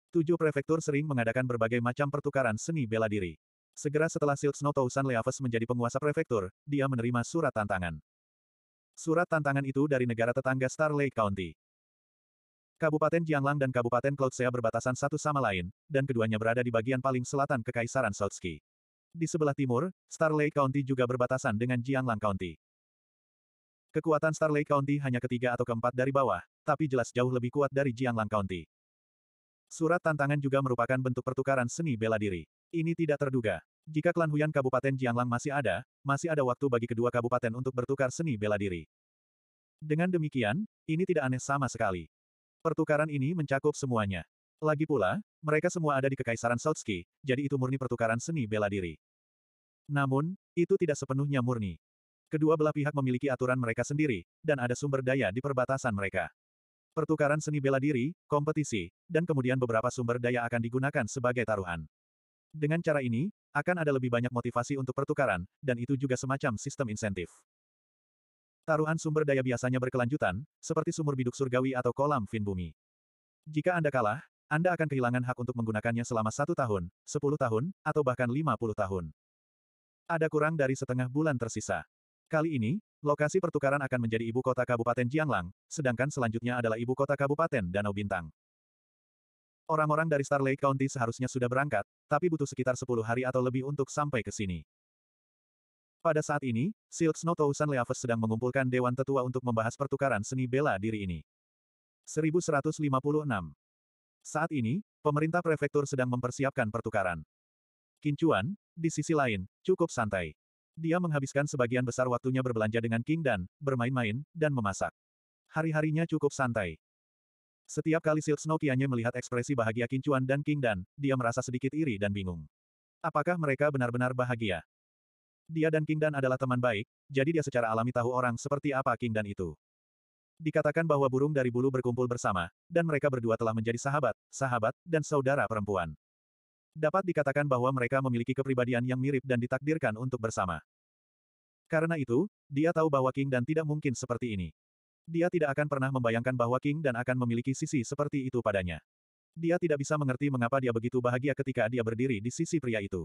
Tujuh prefektur sering mengadakan berbagai macam pertukaran seni bela diri. Segera setelah Silk Snow Tousan Leaves menjadi penguasa prefektur, dia menerima surat tantangan. Surat tantangan itu dari negara tetangga Star Lake County. Kabupaten Jianglang dan Kabupaten Cloudsea berbatasan satu sama lain, dan keduanya berada di bagian paling selatan Kekaisaran Sotski. Di sebelah timur, Star Lake County juga berbatasan dengan Jianglang County. Kekuatan Star Lake County hanya ketiga atau keempat dari bawah, tapi jelas jauh lebih kuat dari Jianglang County. Surat tantangan juga merupakan bentuk pertukaran seni bela diri. Ini tidak terduga. Jika klan Huyan Kabupaten Jianglang masih ada, masih ada waktu bagi kedua kabupaten untuk bertukar seni bela diri. Dengan demikian, ini tidak aneh sama sekali. Pertukaran ini mencakup semuanya. Lagi pula, mereka semua ada di Kekaisaran Saltski, jadi itu murni pertukaran seni bela diri. Namun, itu tidak sepenuhnya murni. Kedua belah pihak memiliki aturan mereka sendiri, dan ada sumber daya di perbatasan mereka. Pertukaran seni bela diri, kompetisi, dan kemudian beberapa sumber daya akan digunakan sebagai taruhan. Dengan cara ini, akan ada lebih banyak motivasi untuk pertukaran, dan itu juga semacam sistem insentif. Taruhan sumber daya biasanya berkelanjutan, seperti sumur biduk surgawi atau kolam fin bumi. Jika Anda kalah, Anda akan kehilangan hak untuk menggunakannya selama satu tahun, sepuluh tahun, atau bahkan lima puluh tahun. Ada kurang dari setengah bulan tersisa. Kali ini, lokasi pertukaran akan menjadi ibu kota Kabupaten Jianglang, sedangkan selanjutnya adalah ibu kota Kabupaten Danau Bintang. Orang-orang dari Star County seharusnya sudah berangkat, tapi butuh sekitar 10 hari atau lebih untuk sampai ke sini. Pada saat ini, Silk Snow Tousan Leaves sedang mengumpulkan Dewan Tetua untuk membahas pertukaran seni bela diri ini. 1156 Saat ini, pemerintah prefektur sedang mempersiapkan pertukaran. Kincuan, di sisi lain, cukup santai. Dia menghabiskan sebagian besar waktunya berbelanja dengan King Dan, bermain-main, dan memasak. Hari-harinya cukup santai. Setiap kali Silk Snow Kianye melihat ekspresi bahagia Kincuan dan King Dan, dia merasa sedikit iri dan bingung. Apakah mereka benar-benar bahagia? Dia dan King Dan adalah teman baik, jadi dia secara alami tahu orang seperti apa King Dan itu. Dikatakan bahwa burung dari bulu berkumpul bersama, dan mereka berdua telah menjadi sahabat, sahabat, dan saudara perempuan. Dapat dikatakan bahwa mereka memiliki kepribadian yang mirip dan ditakdirkan untuk bersama. Karena itu, dia tahu bahwa King Dan tidak mungkin seperti ini. Dia tidak akan pernah membayangkan bahwa King Dan akan memiliki sisi seperti itu padanya. Dia tidak bisa mengerti mengapa dia begitu bahagia ketika dia berdiri di sisi pria itu.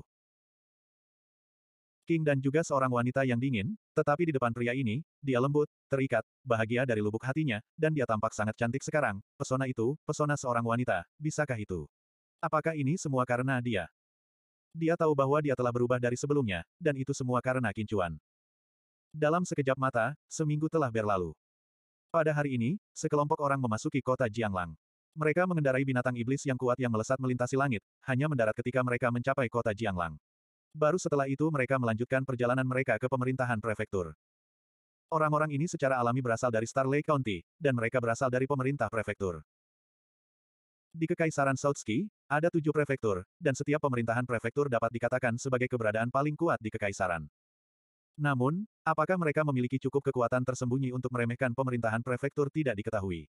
King dan juga seorang wanita yang dingin, tetapi di depan pria ini, dia lembut, terikat, bahagia dari lubuk hatinya, dan dia tampak sangat cantik sekarang. Pesona itu, pesona seorang wanita, bisakah itu? Apakah ini semua karena dia? Dia tahu bahwa dia telah berubah dari sebelumnya, dan itu semua karena kincuan. Dalam sekejap mata, seminggu telah berlalu. Pada hari ini, sekelompok orang memasuki kota Jianglang. Mereka mengendarai binatang iblis yang kuat yang melesat melintasi langit, hanya mendarat ketika mereka mencapai kota Jianglang. Baru setelah itu mereka melanjutkan perjalanan mereka ke pemerintahan prefektur. Orang-orang ini secara alami berasal dari Starley County, dan mereka berasal dari pemerintah prefektur. Di Kekaisaran Sautsky, ada tujuh prefektur, dan setiap pemerintahan prefektur dapat dikatakan sebagai keberadaan paling kuat di Kekaisaran. Namun, apakah mereka memiliki cukup kekuatan tersembunyi untuk meremehkan pemerintahan prefektur tidak diketahui.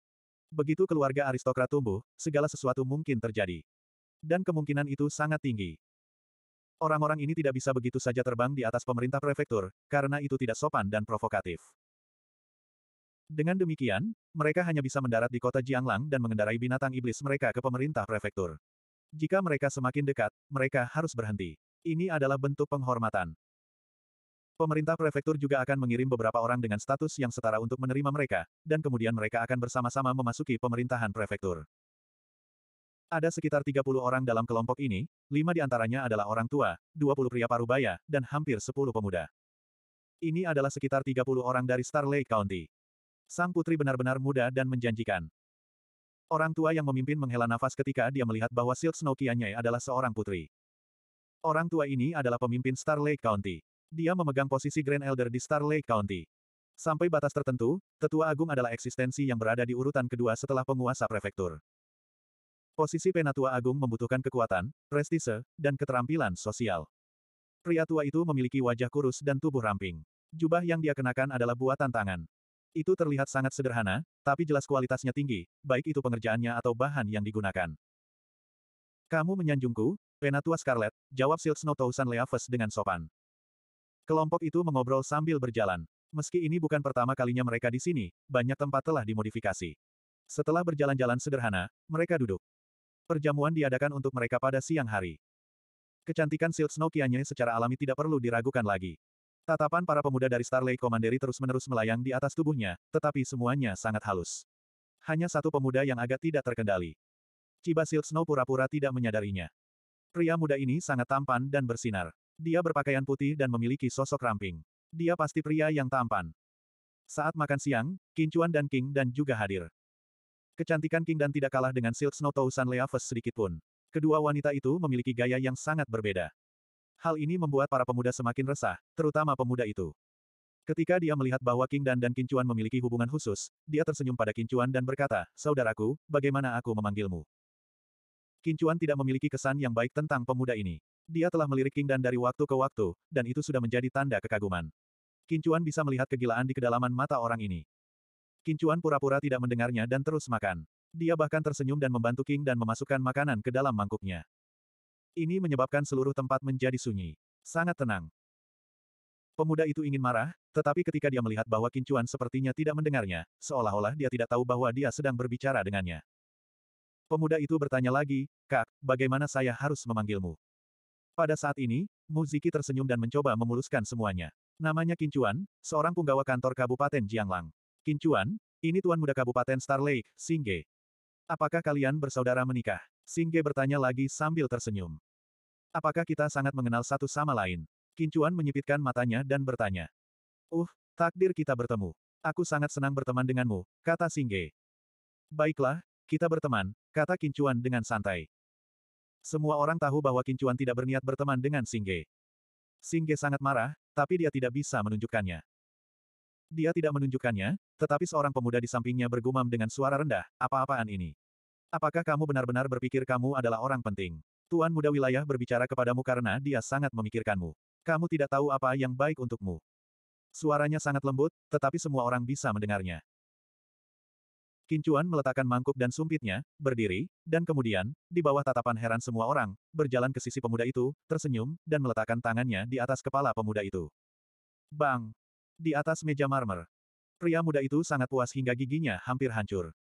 Begitu keluarga aristokrat tumbuh, segala sesuatu mungkin terjadi. Dan kemungkinan itu sangat tinggi. Orang-orang ini tidak bisa begitu saja terbang di atas pemerintah prefektur, karena itu tidak sopan dan provokatif. Dengan demikian, mereka hanya bisa mendarat di kota Jianglang dan mengendarai binatang iblis mereka ke pemerintah prefektur. Jika mereka semakin dekat, mereka harus berhenti. Ini adalah bentuk penghormatan. Pemerintah prefektur juga akan mengirim beberapa orang dengan status yang setara untuk menerima mereka, dan kemudian mereka akan bersama-sama memasuki pemerintahan prefektur. Ada sekitar 30 orang dalam kelompok ini, lima di antaranya adalah orang tua, 20 pria parubaya, dan hampir 10 pemuda. Ini adalah sekitar 30 orang dari Star Lake County. Sang putri benar-benar muda dan menjanjikan. Orang tua yang memimpin menghela nafas ketika dia melihat bahwa Silk Snow Kianyai adalah seorang putri. Orang tua ini adalah pemimpin Star Lake County. Dia memegang posisi Grand Elder di Star Lake County. Sampai batas tertentu, tetua agung adalah eksistensi yang berada di urutan kedua setelah penguasa prefektur. Posisi penatua agung membutuhkan kekuatan, prestise, dan keterampilan sosial. Pria tua itu memiliki wajah kurus dan tubuh ramping. Jubah yang dia kenakan adalah buatan tangan. Itu terlihat sangat sederhana, tapi jelas kualitasnya tinggi, baik itu pengerjaannya atau bahan yang digunakan. Kamu menyanjungku, penatua Scarlet, jawab Silk Snow Tousan Leaves dengan sopan. Kelompok itu mengobrol sambil berjalan. Meski ini bukan pertama kalinya mereka di sini, banyak tempat telah dimodifikasi. Setelah berjalan-jalan sederhana, mereka duduk. Perjamuan diadakan untuk mereka pada siang hari. Kecantikan Silk Snow Kianye secara alami tidak perlu diragukan lagi. Tatapan para pemuda dari Starlight Commandery terus-menerus melayang di atas tubuhnya, tetapi semuanya sangat halus. Hanya satu pemuda yang agak tidak terkendali. Ciba Silk Snow pura-pura tidak menyadarinya. Pria muda ini sangat tampan dan bersinar. Dia berpakaian putih dan memiliki sosok ramping. Dia pasti pria yang tampan. Saat makan siang, Kincuan dan King dan juga hadir. Kecantikan King Dan tidak kalah dengan Silk Snow Tousan Leaves sedikitpun. Kedua wanita itu memiliki gaya yang sangat berbeda. Hal ini membuat para pemuda semakin resah, terutama pemuda itu. Ketika dia melihat bahwa King Dan dan Kincuan memiliki hubungan khusus, dia tersenyum pada Kincuan dan berkata, Saudaraku, bagaimana aku memanggilmu? Kincuan tidak memiliki kesan yang baik tentang pemuda ini. Dia telah melirik King Dan dari waktu ke waktu, dan itu sudah menjadi tanda kekaguman. Kincuan bisa melihat kegilaan di kedalaman mata orang ini. Kincuan pura-pura tidak mendengarnya dan terus makan. Dia bahkan tersenyum dan membantu King dan memasukkan makanan ke dalam mangkuknya. Ini menyebabkan seluruh tempat menjadi sunyi. Sangat tenang. Pemuda itu ingin marah, tetapi ketika dia melihat bahwa Kincuan sepertinya tidak mendengarnya, seolah-olah dia tidak tahu bahwa dia sedang berbicara dengannya. Pemuda itu bertanya lagi, Kak, bagaimana saya harus memanggilmu? Pada saat ini, Muziki tersenyum dan mencoba memuluskan semuanya. Namanya Kincuan, seorang punggawa kantor Kabupaten Jianglang. Kincuan, ini Tuan Muda Kabupaten Star Lake, Singge. Apakah kalian bersaudara menikah? Singge bertanya lagi sambil tersenyum. Apakah kita sangat mengenal satu sama lain? Kincuan menyipitkan matanya dan bertanya. Uh, takdir kita bertemu. Aku sangat senang berteman denganmu, kata Singge. Baiklah, kita berteman, kata Kincuan dengan santai. Semua orang tahu bahwa Kincuan tidak berniat berteman dengan Singge. Singge sangat marah, tapi dia tidak bisa menunjukkannya. Dia tidak menunjukkannya, tetapi seorang pemuda di sampingnya bergumam dengan suara rendah, apa-apaan ini? Apakah kamu benar-benar berpikir kamu adalah orang penting? Tuan muda wilayah berbicara kepadamu karena dia sangat memikirkanmu. Kamu tidak tahu apa yang baik untukmu. Suaranya sangat lembut, tetapi semua orang bisa mendengarnya. Kincuan meletakkan mangkuk dan sumpitnya, berdiri, dan kemudian, di bawah tatapan heran semua orang, berjalan ke sisi pemuda itu, tersenyum, dan meletakkan tangannya di atas kepala pemuda itu. Bang! Di atas meja marmer. Pria muda itu sangat puas hingga giginya hampir hancur.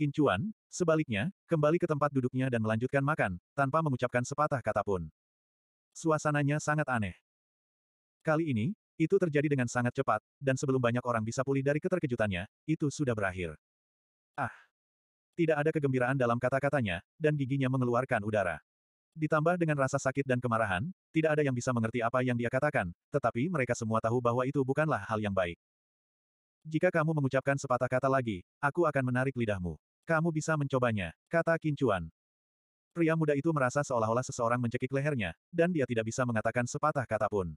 Kincuan, sebaliknya, kembali ke tempat duduknya dan melanjutkan makan, tanpa mengucapkan sepatah kata pun. Suasananya sangat aneh. Kali ini, itu terjadi dengan sangat cepat, dan sebelum banyak orang bisa pulih dari keterkejutannya, itu sudah berakhir. Ah! Tidak ada kegembiraan dalam kata-katanya, dan giginya mengeluarkan udara. Ditambah dengan rasa sakit dan kemarahan, tidak ada yang bisa mengerti apa yang dia katakan, tetapi mereka semua tahu bahwa itu bukanlah hal yang baik. Jika kamu mengucapkan sepatah kata lagi, aku akan menarik lidahmu. Kamu bisa mencobanya, kata Kincuan. Pria muda itu merasa seolah-olah seseorang mencekik lehernya, dan dia tidak bisa mengatakan sepatah kata pun.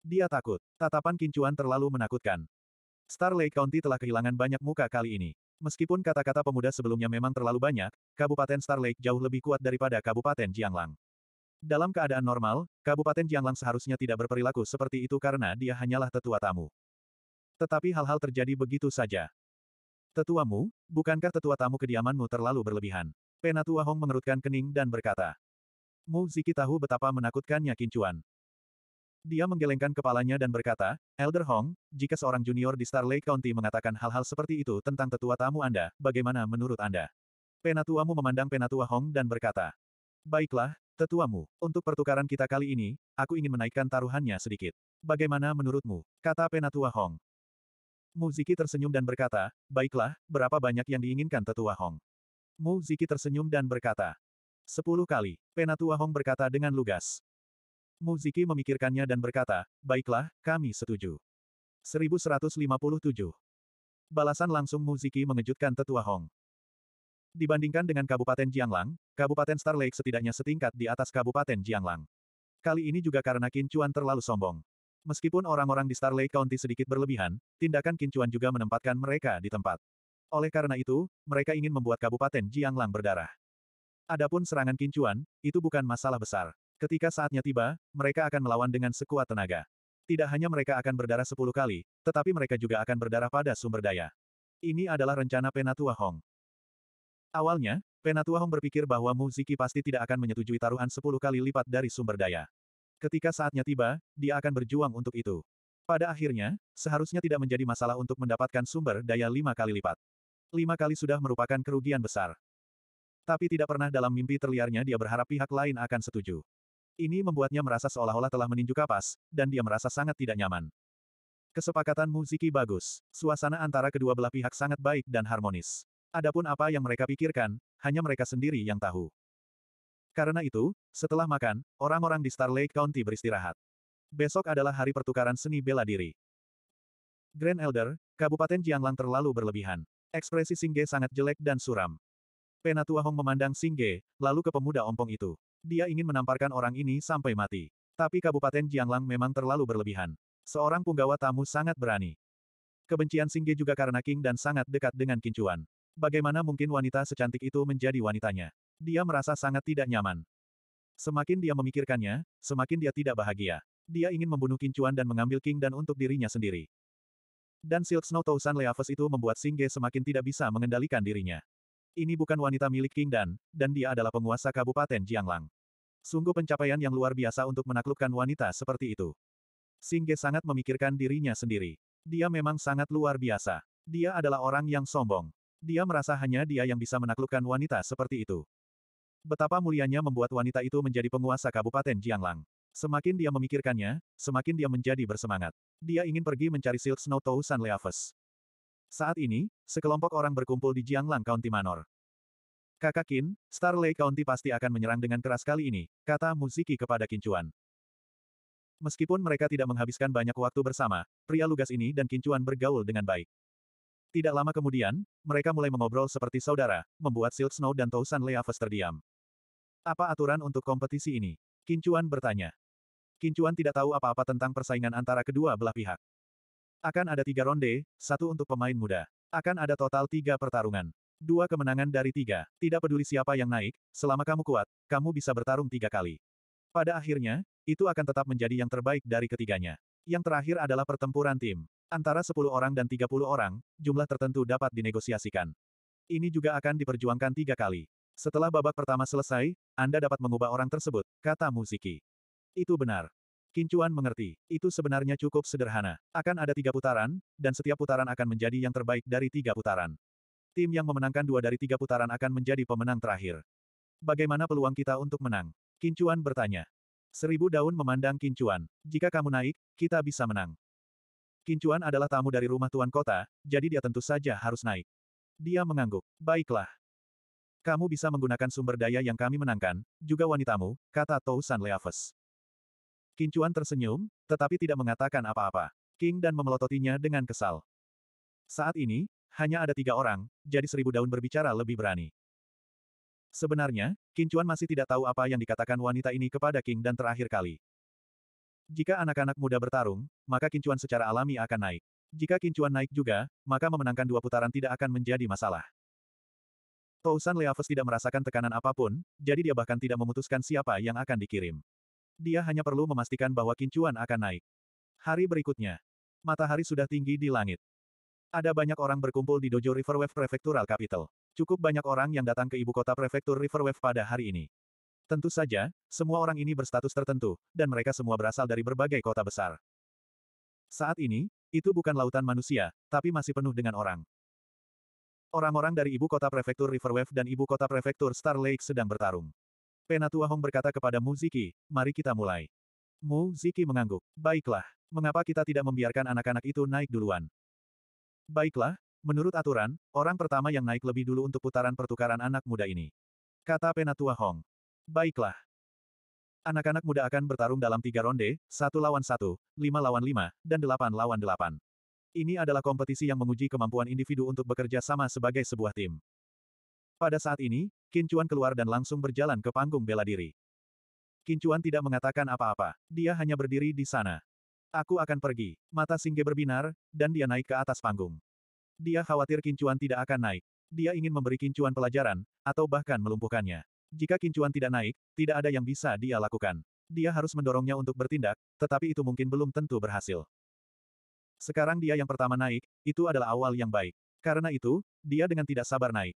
Dia takut. Tatapan Kincuan terlalu menakutkan. Star County telah kehilangan banyak muka kali ini. Meskipun kata-kata pemuda sebelumnya memang terlalu banyak, Kabupaten Star Lake jauh lebih kuat daripada Kabupaten Jianglang. Dalam keadaan normal, Kabupaten Jianglang seharusnya tidak berperilaku seperti itu karena dia hanyalah tetua tamu. Tetapi hal-hal terjadi begitu saja. Tetuamu, bukankah tetua tamu kediamanmu terlalu berlebihan? Penatua Hong mengerutkan kening dan berkata. Mu Ziki tahu betapa menakutkannya kincuan. Dia menggelengkan kepalanya dan berkata, Elder Hong, jika seorang junior di Star Lake County mengatakan hal-hal seperti itu tentang tetua tamu Anda, bagaimana menurut Anda? Penatuamu memandang penatua Hong dan berkata, Baiklah, tetuamu, untuk pertukaran kita kali ini, aku ingin menaikkan taruhannya sedikit. Bagaimana menurutmu? Kata penatua Hong. Mu Ziki tersenyum dan berkata, Baiklah, berapa banyak yang diinginkan tetua Hong? Mu Ziki tersenyum dan berkata, Sepuluh kali, penatua Hong berkata dengan lugas. Muziki memikirkannya dan berkata, baiklah, kami setuju. 1157. Balasan langsung Muziki mengejutkan tetua Hong. Dibandingkan dengan Kabupaten Jianglang, Kabupaten Star Lake setidaknya setingkat di atas Kabupaten Jianglang. Kali ini juga karena Kincuan terlalu sombong. Meskipun orang-orang di Star Lake County sedikit berlebihan, tindakan Kincuan juga menempatkan mereka di tempat. Oleh karena itu, mereka ingin membuat Kabupaten Jianglang berdarah. Adapun serangan Kincuan, itu bukan masalah besar. Ketika saatnya tiba, mereka akan melawan dengan sekuat tenaga. Tidak hanya mereka akan berdarah sepuluh kali, tetapi mereka juga akan berdarah pada sumber daya. Ini adalah rencana Penatua Hong. Awalnya, Penatua Hong berpikir bahwa Muziki pasti tidak akan menyetujui taruhan sepuluh kali lipat dari sumber daya. Ketika saatnya tiba, dia akan berjuang untuk itu. Pada akhirnya, seharusnya tidak menjadi masalah untuk mendapatkan sumber daya lima kali lipat. Lima kali sudah merupakan kerugian besar. Tapi tidak pernah dalam mimpi terliarnya dia berharap pihak lain akan setuju. Ini membuatnya merasa seolah-olah telah meninju kapas, dan dia merasa sangat tidak nyaman. Kesepakatan Muziki bagus. Suasana antara kedua belah pihak sangat baik dan harmonis. Adapun apa yang mereka pikirkan, hanya mereka sendiri yang tahu. Karena itu, setelah makan, orang-orang di Star Lake County beristirahat. Besok adalah hari pertukaran seni bela diri. Grand Elder, Kabupaten Jianglang terlalu berlebihan. Ekspresi Singge sangat jelek dan suram. Penatua Hong memandang Singge, lalu ke pemuda ompong itu. Dia ingin menamparkan orang ini sampai mati. Tapi Kabupaten Jianglang memang terlalu berlebihan. Seorang punggawa tamu sangat berani. Kebencian Singge juga karena King dan sangat dekat dengan Kincuan. Bagaimana mungkin wanita secantik itu menjadi wanitanya? Dia merasa sangat tidak nyaman. Semakin dia memikirkannya, semakin dia tidak bahagia. Dia ingin membunuh Kincuan dan mengambil King dan untuk dirinya sendiri. Dan Silk Snow Tousan Leaves itu membuat Singge semakin tidak bisa mengendalikan dirinya. Ini bukan wanita milik King Dan, dan dia adalah penguasa Kabupaten Jianglang. Sungguh pencapaian yang luar biasa untuk menaklukkan wanita seperti itu. Singge sangat memikirkan dirinya sendiri. Dia memang sangat luar biasa. Dia adalah orang yang sombong. Dia merasa hanya dia yang bisa menaklukkan wanita seperti itu. Betapa mulianya membuat wanita itu menjadi penguasa Kabupaten Jianglang. Semakin dia memikirkannya, semakin dia menjadi bersemangat. Dia ingin pergi mencari Silk Snow Tau San Leaves. Saat ini, sekelompok orang berkumpul di Jianglang County Manor. Kakak Qin, Star Lake County pasti akan menyerang dengan keras kali ini, kata Musiki kepada Kincuan. Meskipun mereka tidak menghabiskan banyak waktu bersama, pria lugas ini dan Kincuan bergaul dengan baik. Tidak lama kemudian, mereka mulai mengobrol seperti saudara, membuat Silk Snow dan Tousan Leaves terdiam. Apa aturan untuk kompetisi ini? Kincuan bertanya. Kincuan tidak tahu apa-apa tentang persaingan antara kedua belah pihak. Akan ada tiga ronde, satu untuk pemain muda. Akan ada total tiga pertarungan. Dua kemenangan dari tiga. Tidak peduli siapa yang naik, selama kamu kuat, kamu bisa bertarung tiga kali. Pada akhirnya, itu akan tetap menjadi yang terbaik dari ketiganya. Yang terakhir adalah pertempuran tim. Antara 10 orang dan 30 orang, jumlah tertentu dapat dinegosiasikan. Ini juga akan diperjuangkan tiga kali. Setelah babak pertama selesai, Anda dapat mengubah orang tersebut, kata Musiki. Itu benar. Kincuan mengerti, itu sebenarnya cukup sederhana. Akan ada tiga putaran, dan setiap putaran akan menjadi yang terbaik dari tiga putaran. Tim yang memenangkan dua dari tiga putaran akan menjadi pemenang terakhir. Bagaimana peluang kita untuk menang? Kincuan bertanya. Seribu daun memandang Kincuan. Jika kamu naik, kita bisa menang. Kincuan adalah tamu dari rumah tuan kota, jadi dia tentu saja harus naik. Dia mengangguk. Baiklah. Kamu bisa menggunakan sumber daya yang kami menangkan, juga wanitamu, kata Tousan Leaves. Kincuan tersenyum, tetapi tidak mengatakan apa-apa. King dan memelototinya dengan kesal. Saat ini, hanya ada tiga orang, jadi seribu daun berbicara lebih berani. Sebenarnya, Kincuan masih tidak tahu apa yang dikatakan wanita ini kepada King dan terakhir kali. Jika anak-anak muda bertarung, maka Kincuan secara alami akan naik. Jika Kincuan naik juga, maka memenangkan dua putaran tidak akan menjadi masalah. Tousan Leaves tidak merasakan tekanan apapun, jadi dia bahkan tidak memutuskan siapa yang akan dikirim. Dia hanya perlu memastikan bahwa kincuan akan naik. Hari berikutnya. Matahari sudah tinggi di langit. Ada banyak orang berkumpul di Dojo Riverwave Prefectural Capital. Cukup banyak orang yang datang ke ibu kota prefektur Riverwave pada hari ini. Tentu saja, semua orang ini berstatus tertentu, dan mereka semua berasal dari berbagai kota besar. Saat ini, itu bukan lautan manusia, tapi masih penuh dengan orang. Orang-orang dari ibu kota prefektur Riverwave dan ibu kota prefektur Star Lake sedang bertarung. Penatua Hong berkata kepada Mu Ziki, mari kita mulai. Mu Ziki mengangguk. Baiklah, mengapa kita tidak membiarkan anak-anak itu naik duluan? Baiklah, menurut aturan, orang pertama yang naik lebih dulu untuk putaran pertukaran anak muda ini. Kata Penatua Hong. Baiklah. Anak-anak muda akan bertarung dalam tiga ronde, satu lawan satu, lima lawan lima, dan delapan lawan delapan. Ini adalah kompetisi yang menguji kemampuan individu untuk bekerja sama sebagai sebuah tim. Pada saat ini, Kincuan keluar dan langsung berjalan ke panggung bela diri. Kincuan tidak mengatakan apa-apa. Dia hanya berdiri di sana. Aku akan pergi. Mata Singge berbinar, dan dia naik ke atas panggung. Dia khawatir Kincuan tidak akan naik. Dia ingin memberi Kincuan pelajaran, atau bahkan melumpuhkannya. Jika Kincuan tidak naik, tidak ada yang bisa dia lakukan. Dia harus mendorongnya untuk bertindak, tetapi itu mungkin belum tentu berhasil. Sekarang dia yang pertama naik, itu adalah awal yang baik. Karena itu, dia dengan tidak sabar naik.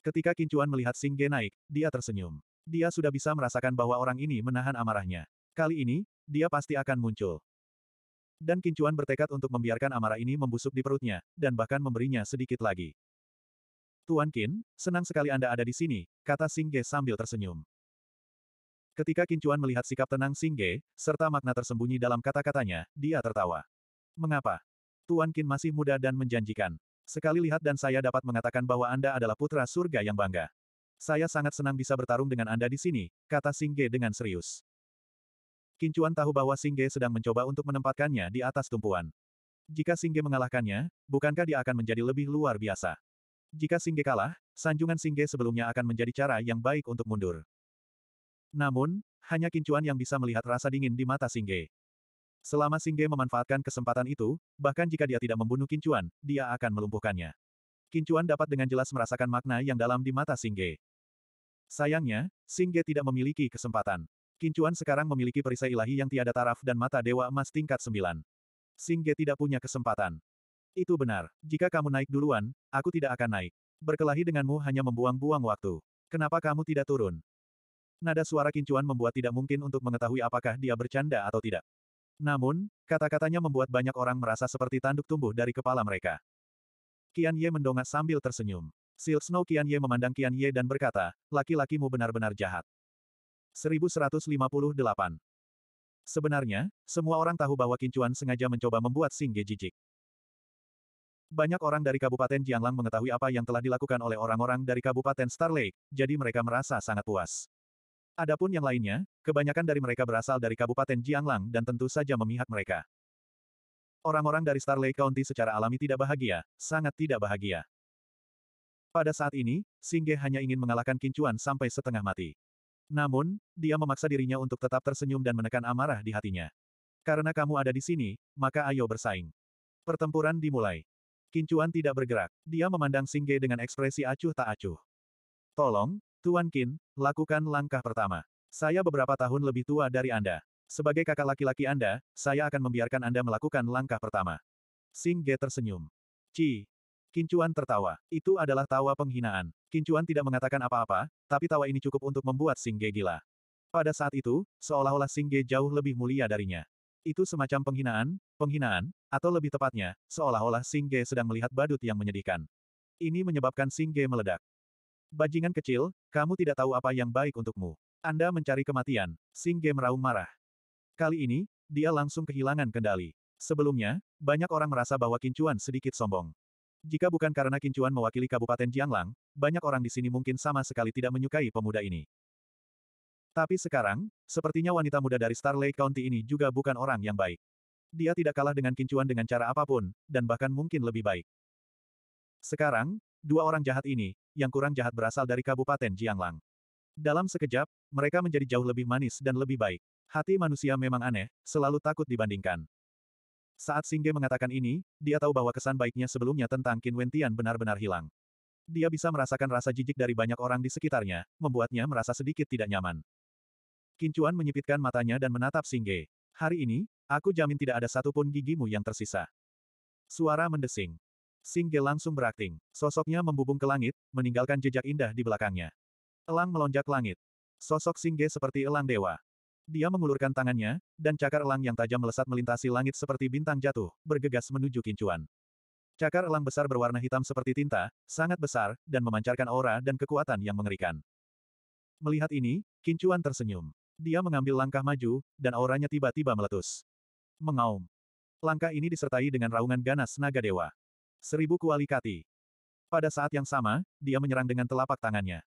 Ketika Kincuan melihat Singge naik, dia tersenyum. Dia sudah bisa merasakan bahwa orang ini menahan amarahnya. Kali ini, dia pasti akan muncul. Dan Kincuan bertekad untuk membiarkan amarah ini membusuk di perutnya, dan bahkan memberinya sedikit lagi. Tuan Kin, senang sekali Anda ada di sini, kata Singge sambil tersenyum. Ketika Kincuan melihat sikap tenang Singge, serta makna tersembunyi dalam kata-katanya, dia tertawa. Mengapa? Tuan Kin masih muda dan menjanjikan. Sekali lihat dan saya dapat mengatakan bahwa Anda adalah putra surga yang bangga. Saya sangat senang bisa bertarung dengan Anda di sini, kata Singge dengan serius. Kincuan tahu bahwa Singge sedang mencoba untuk menempatkannya di atas tumpuan. Jika Singge mengalahkannya, bukankah dia akan menjadi lebih luar biasa? Jika Singge kalah, sanjungan Singge sebelumnya akan menjadi cara yang baik untuk mundur. Namun, hanya Kincuan yang bisa melihat rasa dingin di mata Singge. Selama Singge memanfaatkan kesempatan itu, bahkan jika dia tidak membunuh Kincuan, dia akan melumpuhkannya. Kincuan dapat dengan jelas merasakan makna yang dalam di mata Singge. Sayangnya, Singge tidak memiliki kesempatan. Kincuan sekarang memiliki perisai ilahi yang tiada taraf dan mata dewa emas tingkat 9. Singge tidak punya kesempatan. Itu benar. Jika kamu naik duluan, aku tidak akan naik. Berkelahi denganmu hanya membuang-buang waktu. Kenapa kamu tidak turun? Nada suara kincuan membuat tidak mungkin untuk mengetahui apakah dia bercanda atau tidak. Namun, kata-katanya membuat banyak orang merasa seperti tanduk tumbuh dari kepala mereka. Kian Ye mendongak sambil tersenyum. Silk Snow Kian Ye memandang Kian Ye dan berkata, laki-lakimu benar-benar jahat. 1158 Sebenarnya, semua orang tahu bahwa Kincuan sengaja mencoba membuat Sing jijik. Banyak orang dari Kabupaten Jianglang mengetahui apa yang telah dilakukan oleh orang-orang dari Kabupaten Star Lake, jadi mereka merasa sangat puas. Adapun yang lainnya, kebanyakan dari mereka berasal dari Kabupaten Jianglang dan tentu saja memihak mereka. Orang-orang dari Star Lake County secara alami tidak bahagia, sangat tidak bahagia. Pada saat ini, Singge hanya ingin mengalahkan Kincuan sampai setengah mati. Namun, dia memaksa dirinya untuk tetap tersenyum dan menekan amarah di hatinya. Karena kamu ada di sini, maka ayo bersaing. Pertempuran dimulai. Kincuan tidak bergerak. Dia memandang Singge dengan ekspresi acuh tak acuh. Tolong, Tuan Qin, lakukan langkah pertama. Saya beberapa tahun lebih tua dari Anda. Sebagai kakak laki-laki Anda, saya akan membiarkan Anda melakukan langkah pertama. Sing Ge tersenyum. Ci. Kincuan tertawa. Itu adalah tawa penghinaan. Kincuan tidak mengatakan apa-apa, tapi tawa ini cukup untuk membuat Sing Ge gila. Pada saat itu, seolah-olah Sing Ge jauh lebih mulia darinya. Itu semacam penghinaan, penghinaan, atau lebih tepatnya, seolah-olah Sing Ge sedang melihat badut yang menyedihkan. Ini menyebabkan Sing Ge meledak. Bajingan kecil, kamu tidak tahu apa yang baik untukmu. Anda mencari kematian, Sing meraung marah. Kali ini, dia langsung kehilangan kendali. Sebelumnya, banyak orang merasa bahwa Kincuan sedikit sombong. Jika bukan karena Kincuan mewakili Kabupaten Jianglang, banyak orang di sini mungkin sama sekali tidak menyukai pemuda ini. Tapi sekarang, sepertinya wanita muda dari Star Lake County ini juga bukan orang yang baik. Dia tidak kalah dengan Kincuan dengan cara apapun, dan bahkan mungkin lebih baik. Sekarang, Dua orang jahat ini, yang kurang jahat berasal dari Kabupaten Jianglang. Dalam sekejap, mereka menjadi jauh lebih manis dan lebih baik. Hati manusia memang aneh, selalu takut dibandingkan. Saat Singge mengatakan ini, dia tahu bahwa kesan baiknya sebelumnya tentang Qin Wentian benar-benar hilang. Dia bisa merasakan rasa jijik dari banyak orang di sekitarnya, membuatnya merasa sedikit tidak nyaman. Qin Chuan menyipitkan matanya dan menatap Singge. Hari ini, aku jamin tidak ada satupun gigimu yang tersisa. Suara mendesing. Singge langsung berakting. Sosoknya membubung ke langit, meninggalkan jejak indah di belakangnya. Elang melonjak langit. Sosok Singge seperti elang dewa. Dia mengulurkan tangannya, dan cakar elang yang tajam melesat melintasi langit seperti bintang jatuh, bergegas menuju kincuan. Cakar elang besar berwarna hitam seperti tinta, sangat besar, dan memancarkan aura dan kekuatan yang mengerikan. Melihat ini, kincuan tersenyum. Dia mengambil langkah maju, dan auranya tiba-tiba meletus. Mengaum. Langkah ini disertai dengan raungan ganas naga dewa. Seribu Kati. Pada saat yang sama, dia menyerang dengan telapak tangannya.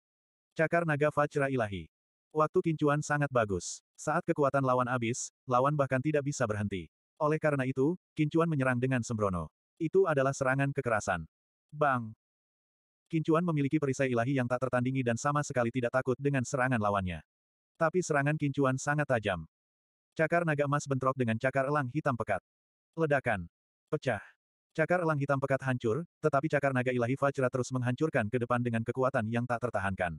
Cakar naga Fajra Ilahi. Waktu kincuan sangat bagus. Saat kekuatan lawan habis, lawan bahkan tidak bisa berhenti. Oleh karena itu, kincuan menyerang dengan sembrono. Itu adalah serangan kekerasan. Bang! Kincuan memiliki perisai ilahi yang tak tertandingi dan sama sekali tidak takut dengan serangan lawannya. Tapi serangan kincuan sangat tajam. Cakar naga emas bentrok dengan cakar elang hitam pekat. Ledakan. Pecah. Cakar elang hitam pekat hancur, tetapi cakar naga ilahi Fajra terus menghancurkan ke depan dengan kekuatan yang tak tertahankan.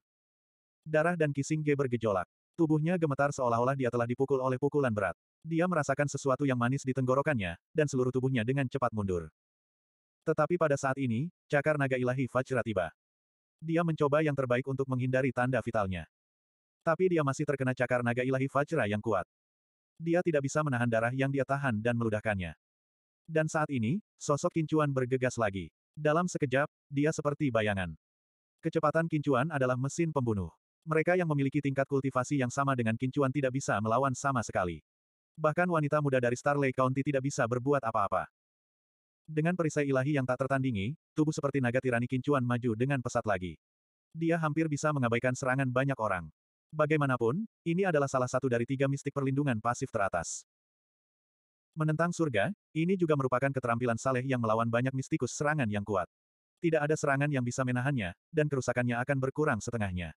Darah dan Kising Ge bergejolak. Tubuhnya gemetar seolah-olah dia telah dipukul oleh pukulan berat. Dia merasakan sesuatu yang manis di tenggorokannya, dan seluruh tubuhnya dengan cepat mundur. Tetapi pada saat ini, cakar naga ilahi Fajra tiba. Dia mencoba yang terbaik untuk menghindari tanda vitalnya. Tapi dia masih terkena cakar naga ilahi Fajra yang kuat. Dia tidak bisa menahan darah yang dia tahan dan meludahkannya. Dan saat ini, sosok Kincuan bergegas lagi. Dalam sekejap, dia seperti bayangan. Kecepatan Kincuan adalah mesin pembunuh. Mereka yang memiliki tingkat kultivasi yang sama dengan Kincuan tidak bisa melawan sama sekali. Bahkan wanita muda dari Starley County tidak bisa berbuat apa-apa. Dengan perisai ilahi yang tak tertandingi, tubuh seperti naga tirani Kincuan maju dengan pesat lagi. Dia hampir bisa mengabaikan serangan banyak orang. Bagaimanapun, ini adalah salah satu dari tiga mistik perlindungan pasif teratas. Menentang surga, ini juga merupakan keterampilan Saleh yang melawan banyak mistikus serangan yang kuat. Tidak ada serangan yang bisa menahannya, dan kerusakannya akan berkurang setengahnya.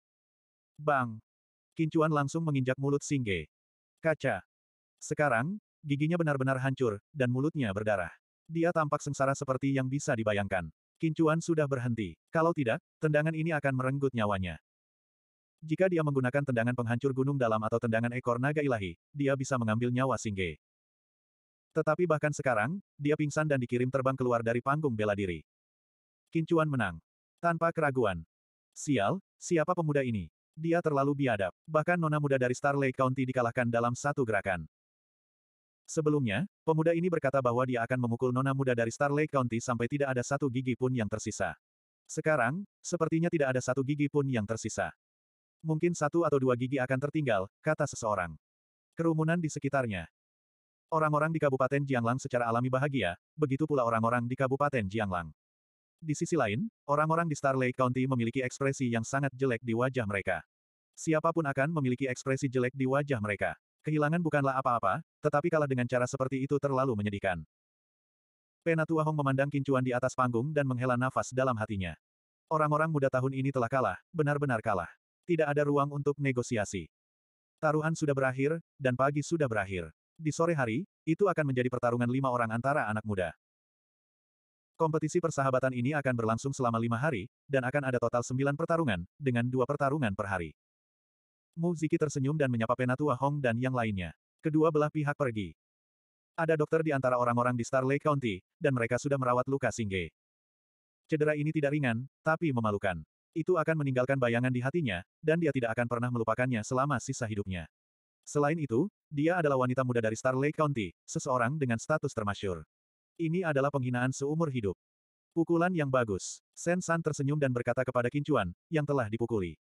Bang! Kincuan langsung menginjak mulut Singge. Kaca! Sekarang, giginya benar-benar hancur, dan mulutnya berdarah. Dia tampak sengsara seperti yang bisa dibayangkan. Kincuan sudah berhenti. Kalau tidak, tendangan ini akan merenggut nyawanya. Jika dia menggunakan tendangan penghancur gunung dalam atau tendangan ekor naga ilahi, dia bisa mengambil nyawa Singge. Tetapi bahkan sekarang, dia pingsan dan dikirim terbang keluar dari panggung bela diri. Kincuan menang. Tanpa keraguan. Sial, siapa pemuda ini? Dia terlalu biadab. Bahkan nona muda dari Star Lake County dikalahkan dalam satu gerakan. Sebelumnya, pemuda ini berkata bahwa dia akan memukul nona muda dari Star Lake County sampai tidak ada satu gigi pun yang tersisa. Sekarang, sepertinya tidak ada satu gigi pun yang tersisa. Mungkin satu atau dua gigi akan tertinggal, kata seseorang. Kerumunan di sekitarnya, Orang-orang di Kabupaten Jianglang secara alami bahagia, begitu pula orang-orang di Kabupaten Jianglang. Di sisi lain, orang-orang di Star Lake County memiliki ekspresi yang sangat jelek di wajah mereka. Siapapun akan memiliki ekspresi jelek di wajah mereka. Kehilangan bukanlah apa-apa, tetapi kalah dengan cara seperti itu terlalu menyedihkan. Penatua Hong memandang kincuan di atas panggung dan menghela nafas dalam hatinya. Orang-orang muda tahun ini telah kalah, benar-benar kalah. Tidak ada ruang untuk negosiasi. Taruhan sudah berakhir, dan pagi sudah berakhir. Di sore hari, itu akan menjadi pertarungan lima orang antara anak muda. Kompetisi persahabatan ini akan berlangsung selama lima hari, dan akan ada total sembilan pertarungan, dengan dua pertarungan per hari. Mu Ziki tersenyum dan menyapa Penatua Hong dan yang lainnya. Kedua belah pihak pergi. Ada dokter di antara orang-orang di Star Lake County, dan mereka sudah merawat luka Singge. Cedera ini tidak ringan, tapi memalukan. Itu akan meninggalkan bayangan di hatinya, dan dia tidak akan pernah melupakannya selama sisa hidupnya. Selain itu, dia adalah wanita muda dari Star Lake County, seseorang dengan status termasyur. Ini adalah penghinaan seumur hidup. Pukulan yang bagus. Sen San tersenyum dan berkata kepada Kincuan, yang telah dipukuli.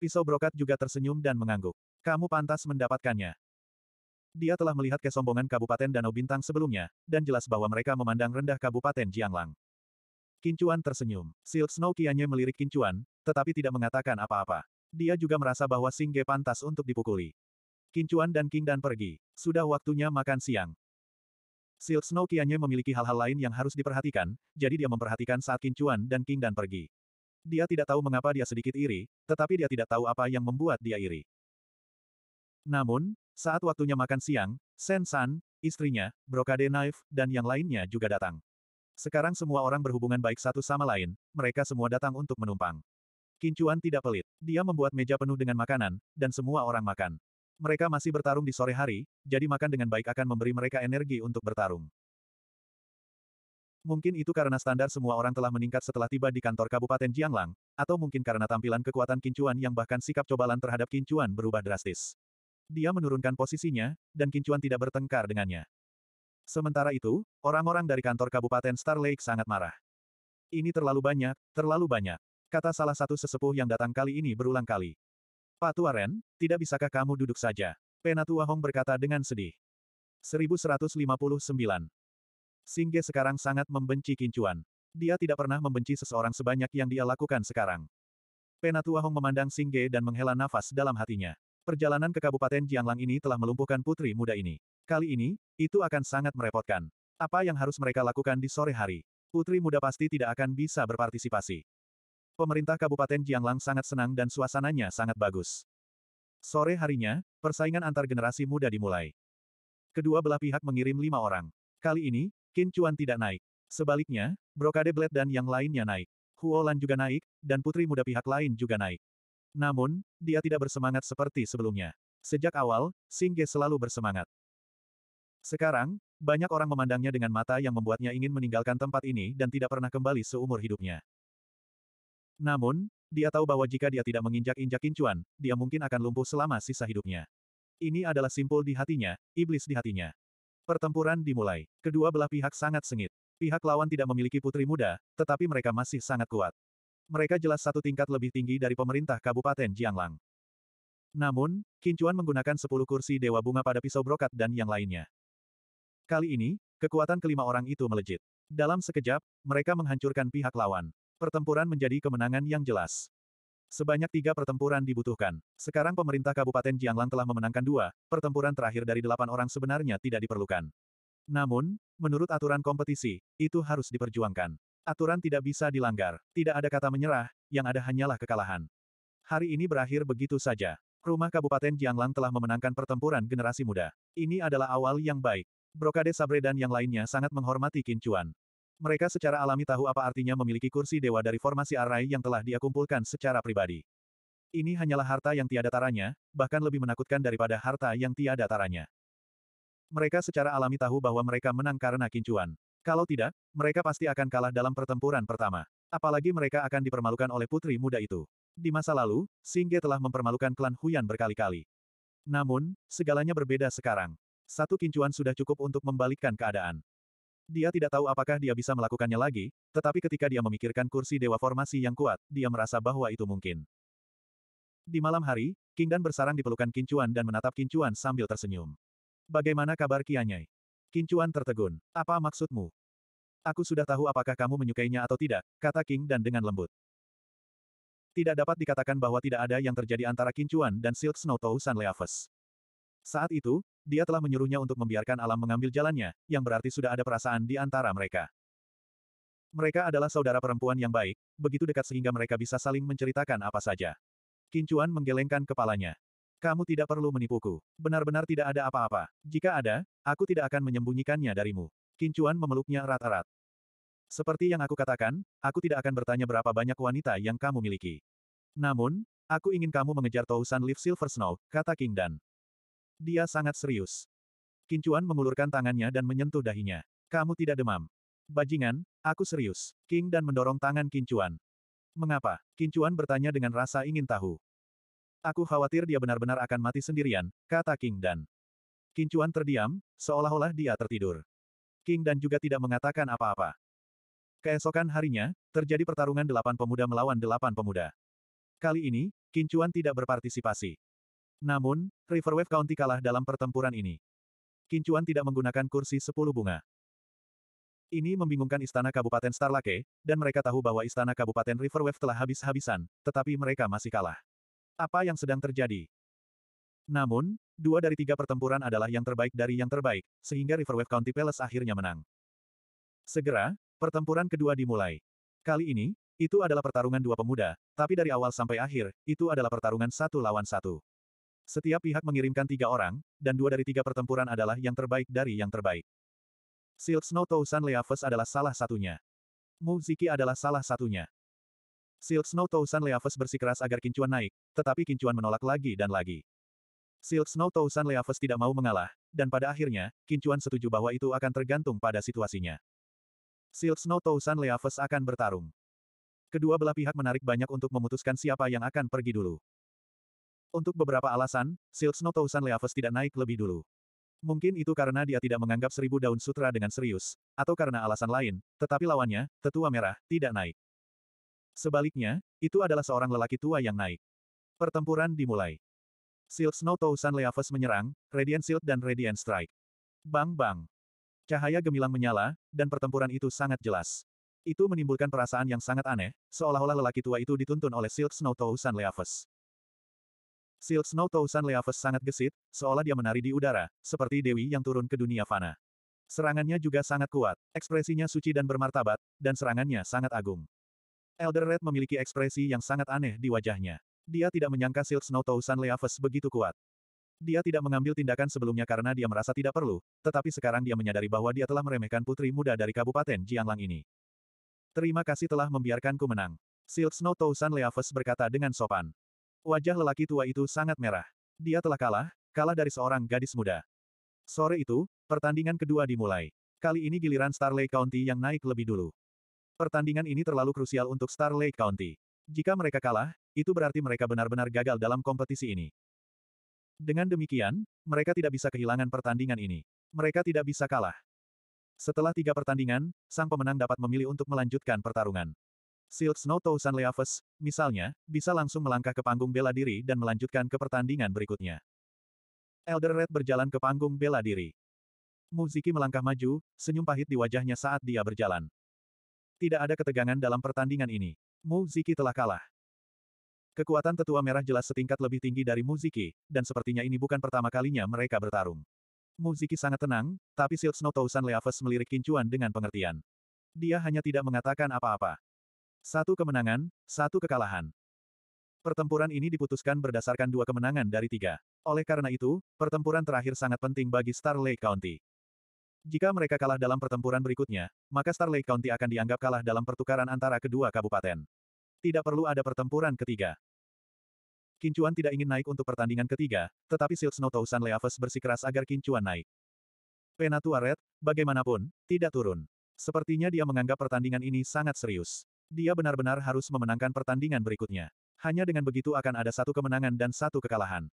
Pisau brokat juga tersenyum dan mengangguk. Kamu pantas mendapatkannya. Dia telah melihat kesombongan Kabupaten Danau Bintang sebelumnya, dan jelas bahwa mereka memandang rendah Kabupaten Jianglang. Kincuan tersenyum. Silk Snow Kianye melirik Kincuan, tetapi tidak mengatakan apa-apa. Dia juga merasa bahwa Singge pantas untuk dipukuli. Kincuan dan King Dan pergi. Sudah waktunya makan siang. Silk Snow kianya memiliki hal-hal lain yang harus diperhatikan, jadi dia memperhatikan saat Kincuan dan King Dan pergi. Dia tidak tahu mengapa dia sedikit iri, tetapi dia tidak tahu apa yang membuat dia iri. Namun, saat waktunya makan siang, Sen San, istrinya, Brokade Knife, dan yang lainnya juga datang. Sekarang semua orang berhubungan baik satu sama lain, mereka semua datang untuk menumpang. Kincuan tidak pelit. Dia membuat meja penuh dengan makanan, dan semua orang makan. Mereka masih bertarung di sore hari, jadi makan dengan baik akan memberi mereka energi untuk bertarung. Mungkin itu karena standar semua orang telah meningkat setelah tiba di kantor Kabupaten Jianglang, atau mungkin karena tampilan kekuatan Kincuan yang bahkan sikap cobalan terhadap Kincuan berubah drastis. Dia menurunkan posisinya, dan Kincuan tidak bertengkar dengannya. Sementara itu, orang-orang dari kantor Kabupaten Star Lake sangat marah. Ini terlalu banyak, terlalu banyak. Kata salah satu sesepuh yang datang kali ini berulang kali. Pak Ren, tidak bisakah kamu duduk saja? Penatua Hong berkata dengan sedih. 1159. Singge sekarang sangat membenci Kincuan. Dia tidak pernah membenci seseorang sebanyak yang dia lakukan sekarang. Penatua Hong memandang Singge dan menghela nafas dalam hatinya. Perjalanan ke Kabupaten Jianglang ini telah melumpuhkan putri muda ini. Kali ini, itu akan sangat merepotkan. Apa yang harus mereka lakukan di sore hari? Putri muda pasti tidak akan bisa berpartisipasi. Pemerintah Kabupaten Jianglang sangat senang dan suasananya sangat bagus. Sore harinya, persaingan antar generasi muda dimulai. Kedua belah pihak mengirim lima orang. Kali ini, Qin Chuan tidak naik. Sebaliknya, Brokade Blade dan yang lainnya naik. Huo Lan juga naik, dan putri muda pihak lain juga naik. Namun, dia tidak bersemangat seperti sebelumnya. Sejak awal, Singge selalu bersemangat. Sekarang, banyak orang memandangnya dengan mata yang membuatnya ingin meninggalkan tempat ini dan tidak pernah kembali seumur hidupnya. Namun, dia tahu bahwa jika dia tidak menginjak-injak Kincuan, dia mungkin akan lumpuh selama sisa hidupnya. Ini adalah simpul di hatinya, iblis di hatinya. Pertempuran dimulai. Kedua belah pihak sangat sengit. Pihak lawan tidak memiliki putri muda, tetapi mereka masih sangat kuat. Mereka jelas satu tingkat lebih tinggi dari pemerintah Kabupaten Jianglang. Namun, Kincuan menggunakan sepuluh kursi Dewa Bunga pada pisau brokat dan yang lainnya. Kali ini, kekuatan kelima orang itu melejit. Dalam sekejap, mereka menghancurkan pihak lawan. Pertempuran menjadi kemenangan yang jelas. Sebanyak tiga pertempuran dibutuhkan. Sekarang pemerintah Kabupaten Jianglang telah memenangkan dua, pertempuran terakhir dari delapan orang sebenarnya tidak diperlukan. Namun, menurut aturan kompetisi, itu harus diperjuangkan. Aturan tidak bisa dilanggar. Tidak ada kata menyerah, yang ada hanyalah kekalahan. Hari ini berakhir begitu saja. Rumah Kabupaten Jianglang telah memenangkan pertempuran generasi muda. Ini adalah awal yang baik. Brokade Sabre dan yang lainnya sangat menghormati Kincuan. Mereka secara alami tahu apa artinya memiliki kursi dewa dari formasi Arai yang telah dia kumpulkan secara pribadi. Ini hanyalah harta yang tiada taranya, bahkan lebih menakutkan daripada harta yang tiada taranya. Mereka secara alami tahu bahwa mereka menang karena kincuan. Kalau tidak, mereka pasti akan kalah dalam pertempuran pertama. Apalagi mereka akan dipermalukan oleh putri muda itu. Di masa lalu, Singge telah mempermalukan klan Huyan berkali-kali. Namun, segalanya berbeda sekarang. Satu kincuan sudah cukup untuk membalikkan keadaan. Dia tidak tahu apakah dia bisa melakukannya lagi, tetapi ketika dia memikirkan kursi dewa formasi yang kuat, dia merasa bahwa itu mungkin. Di malam hari, King Dan bersarang di pelukan Kincuan dan menatap Kincuan sambil tersenyum. Bagaimana kabar Kianyai? Kincuan tertegun. Apa maksudmu? Aku sudah tahu apakah kamu menyukainya atau tidak, kata King Dan dengan lembut. Tidak dapat dikatakan bahwa tidak ada yang terjadi antara Kincuan dan Silk Snow Tousan Leaves. Saat itu, dia telah menyuruhnya untuk membiarkan alam mengambil jalannya, yang berarti sudah ada perasaan di antara mereka. Mereka adalah saudara perempuan yang baik, begitu dekat sehingga mereka bisa saling menceritakan apa saja. Kincuan menggelengkan kepalanya. Kamu tidak perlu menipuku. Benar-benar tidak ada apa-apa. Jika ada, aku tidak akan menyembunyikannya darimu. Kincuan memeluknya erat-erat. Seperti yang aku katakan, aku tidak akan bertanya berapa banyak wanita yang kamu miliki. Namun, aku ingin kamu mengejar Tousan Leaf Silver Snow, kata King Dan. Dia sangat serius. Kincuan mengulurkan tangannya dan menyentuh dahinya. Kamu tidak demam. Bajingan, aku serius. King dan mendorong tangan Kincuan. Mengapa? Kincuan bertanya dengan rasa ingin tahu. Aku khawatir dia benar-benar akan mati sendirian, kata King Dan. Kincuan terdiam, seolah-olah dia tertidur. King Dan juga tidak mengatakan apa-apa. Keesokan harinya, terjadi pertarungan delapan pemuda melawan delapan pemuda. Kali ini, Kincuan tidak berpartisipasi. Namun, Riverwave County kalah dalam pertempuran ini. Kincuan tidak menggunakan kursi sepuluh bunga. Ini membingungkan istana Kabupaten Starlake, dan mereka tahu bahwa istana Kabupaten Riverwave telah habis-habisan, tetapi mereka masih kalah. Apa yang sedang terjadi? Namun, dua dari tiga pertempuran adalah yang terbaik dari yang terbaik, sehingga Riverwave County Palace akhirnya menang. Segera, pertempuran kedua dimulai. Kali ini, itu adalah pertarungan dua pemuda, tapi dari awal sampai akhir, itu adalah pertarungan satu lawan satu. Setiap pihak mengirimkan tiga orang, dan dua dari tiga pertempuran adalah yang terbaik dari yang terbaik. Silk Snow Tousan Leaves adalah salah satunya. Mu Ziki adalah salah satunya. Silk Snow Tousan Leaves bersikeras agar Kincuan naik, tetapi Kincuan menolak lagi dan lagi. Silk Snow Tousan Leaves tidak mau mengalah, dan pada akhirnya, Kincuan setuju bahwa itu akan tergantung pada situasinya. Silk Snow Tousan Leaves akan bertarung. Kedua belah pihak menarik banyak untuk memutuskan siapa yang akan pergi dulu. Untuk beberapa alasan, Silk Snow Tousan Leaves tidak naik lebih dulu. Mungkin itu karena dia tidak menganggap seribu daun sutra dengan serius, atau karena alasan lain, tetapi lawannya, tetua merah, tidak naik. Sebaliknya, itu adalah seorang lelaki tua yang naik. Pertempuran dimulai. Silk Snow Tousan Leaves menyerang, Radiant Silk dan Radiant Strike. Bang-bang. Cahaya gemilang menyala, dan pertempuran itu sangat jelas. Itu menimbulkan perasaan yang sangat aneh, seolah-olah lelaki tua itu dituntun oleh Silk Snow Tousan Leaves. Silk Snow Tousan Leaves sangat gesit, seolah dia menari di udara, seperti dewi yang turun ke dunia fana. Serangannya juga sangat kuat, ekspresinya suci dan bermartabat, dan serangannya sangat agung. Elder Red memiliki ekspresi yang sangat aneh di wajahnya. Dia tidak menyangka Silk Snow Tousan Leaves begitu kuat. Dia tidak mengambil tindakan sebelumnya karena dia merasa tidak perlu, tetapi sekarang dia menyadari bahwa dia telah meremehkan putri muda dari Kabupaten Jianglang ini. Terima kasih telah membiarkanku menang. Silk Snow Tousan Leaves berkata dengan sopan. Wajah lelaki tua itu sangat merah. Dia telah kalah, kalah dari seorang gadis muda. Sore itu, pertandingan kedua dimulai. Kali ini giliran Star Lake County yang naik lebih dulu. Pertandingan ini terlalu krusial untuk Star Lake County. Jika mereka kalah, itu berarti mereka benar-benar gagal dalam kompetisi ini. Dengan demikian, mereka tidak bisa kehilangan pertandingan ini. Mereka tidak bisa kalah. Setelah tiga pertandingan, sang pemenang dapat memilih untuk melanjutkan pertarungan. Silk Snow Tousan Leaves, misalnya, bisa langsung melangkah ke panggung bela diri dan melanjutkan ke pertandingan berikutnya. Elder Red berjalan ke panggung bela diri. Muziki melangkah maju, senyum pahit di wajahnya saat dia berjalan. Tidak ada ketegangan dalam pertandingan ini. Muziki telah kalah. Kekuatan tetua merah jelas setingkat lebih tinggi dari Muziki, dan sepertinya ini bukan pertama kalinya mereka bertarung. Muziki sangat tenang, tapi Silk Snow Tousan Leaves melirik Kincuan dengan pengertian. Dia hanya tidak mengatakan apa-apa. Satu kemenangan, satu kekalahan. Pertempuran ini diputuskan berdasarkan dua kemenangan dari tiga. Oleh karena itu, pertempuran terakhir sangat penting bagi Star Lake County. Jika mereka kalah dalam pertempuran berikutnya, maka Star Lake County akan dianggap kalah dalam pertukaran antara kedua kabupaten. Tidak perlu ada pertempuran ketiga. Kincuan tidak ingin naik untuk pertandingan ketiga, tetapi Silk Snow Tausan Leaves bersikeras agar Kincuan naik. Penatua Red, bagaimanapun, tidak turun. Sepertinya dia menganggap pertandingan ini sangat serius. Dia benar-benar harus memenangkan pertandingan berikutnya. Hanya dengan begitu akan ada satu kemenangan dan satu kekalahan.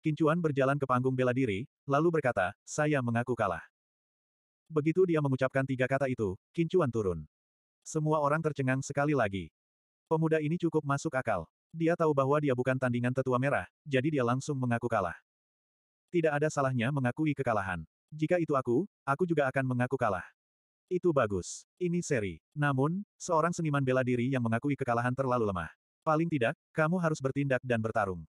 Kincuan berjalan ke panggung bela diri, lalu berkata, saya mengaku kalah. Begitu dia mengucapkan tiga kata itu, Kincuan turun. Semua orang tercengang sekali lagi. Pemuda ini cukup masuk akal. Dia tahu bahwa dia bukan tandingan tetua merah, jadi dia langsung mengaku kalah. Tidak ada salahnya mengakui kekalahan. Jika itu aku, aku juga akan mengaku kalah. Itu bagus. Ini seri. Namun, seorang seniman bela diri yang mengakui kekalahan terlalu lemah. Paling tidak, kamu harus bertindak dan bertarung.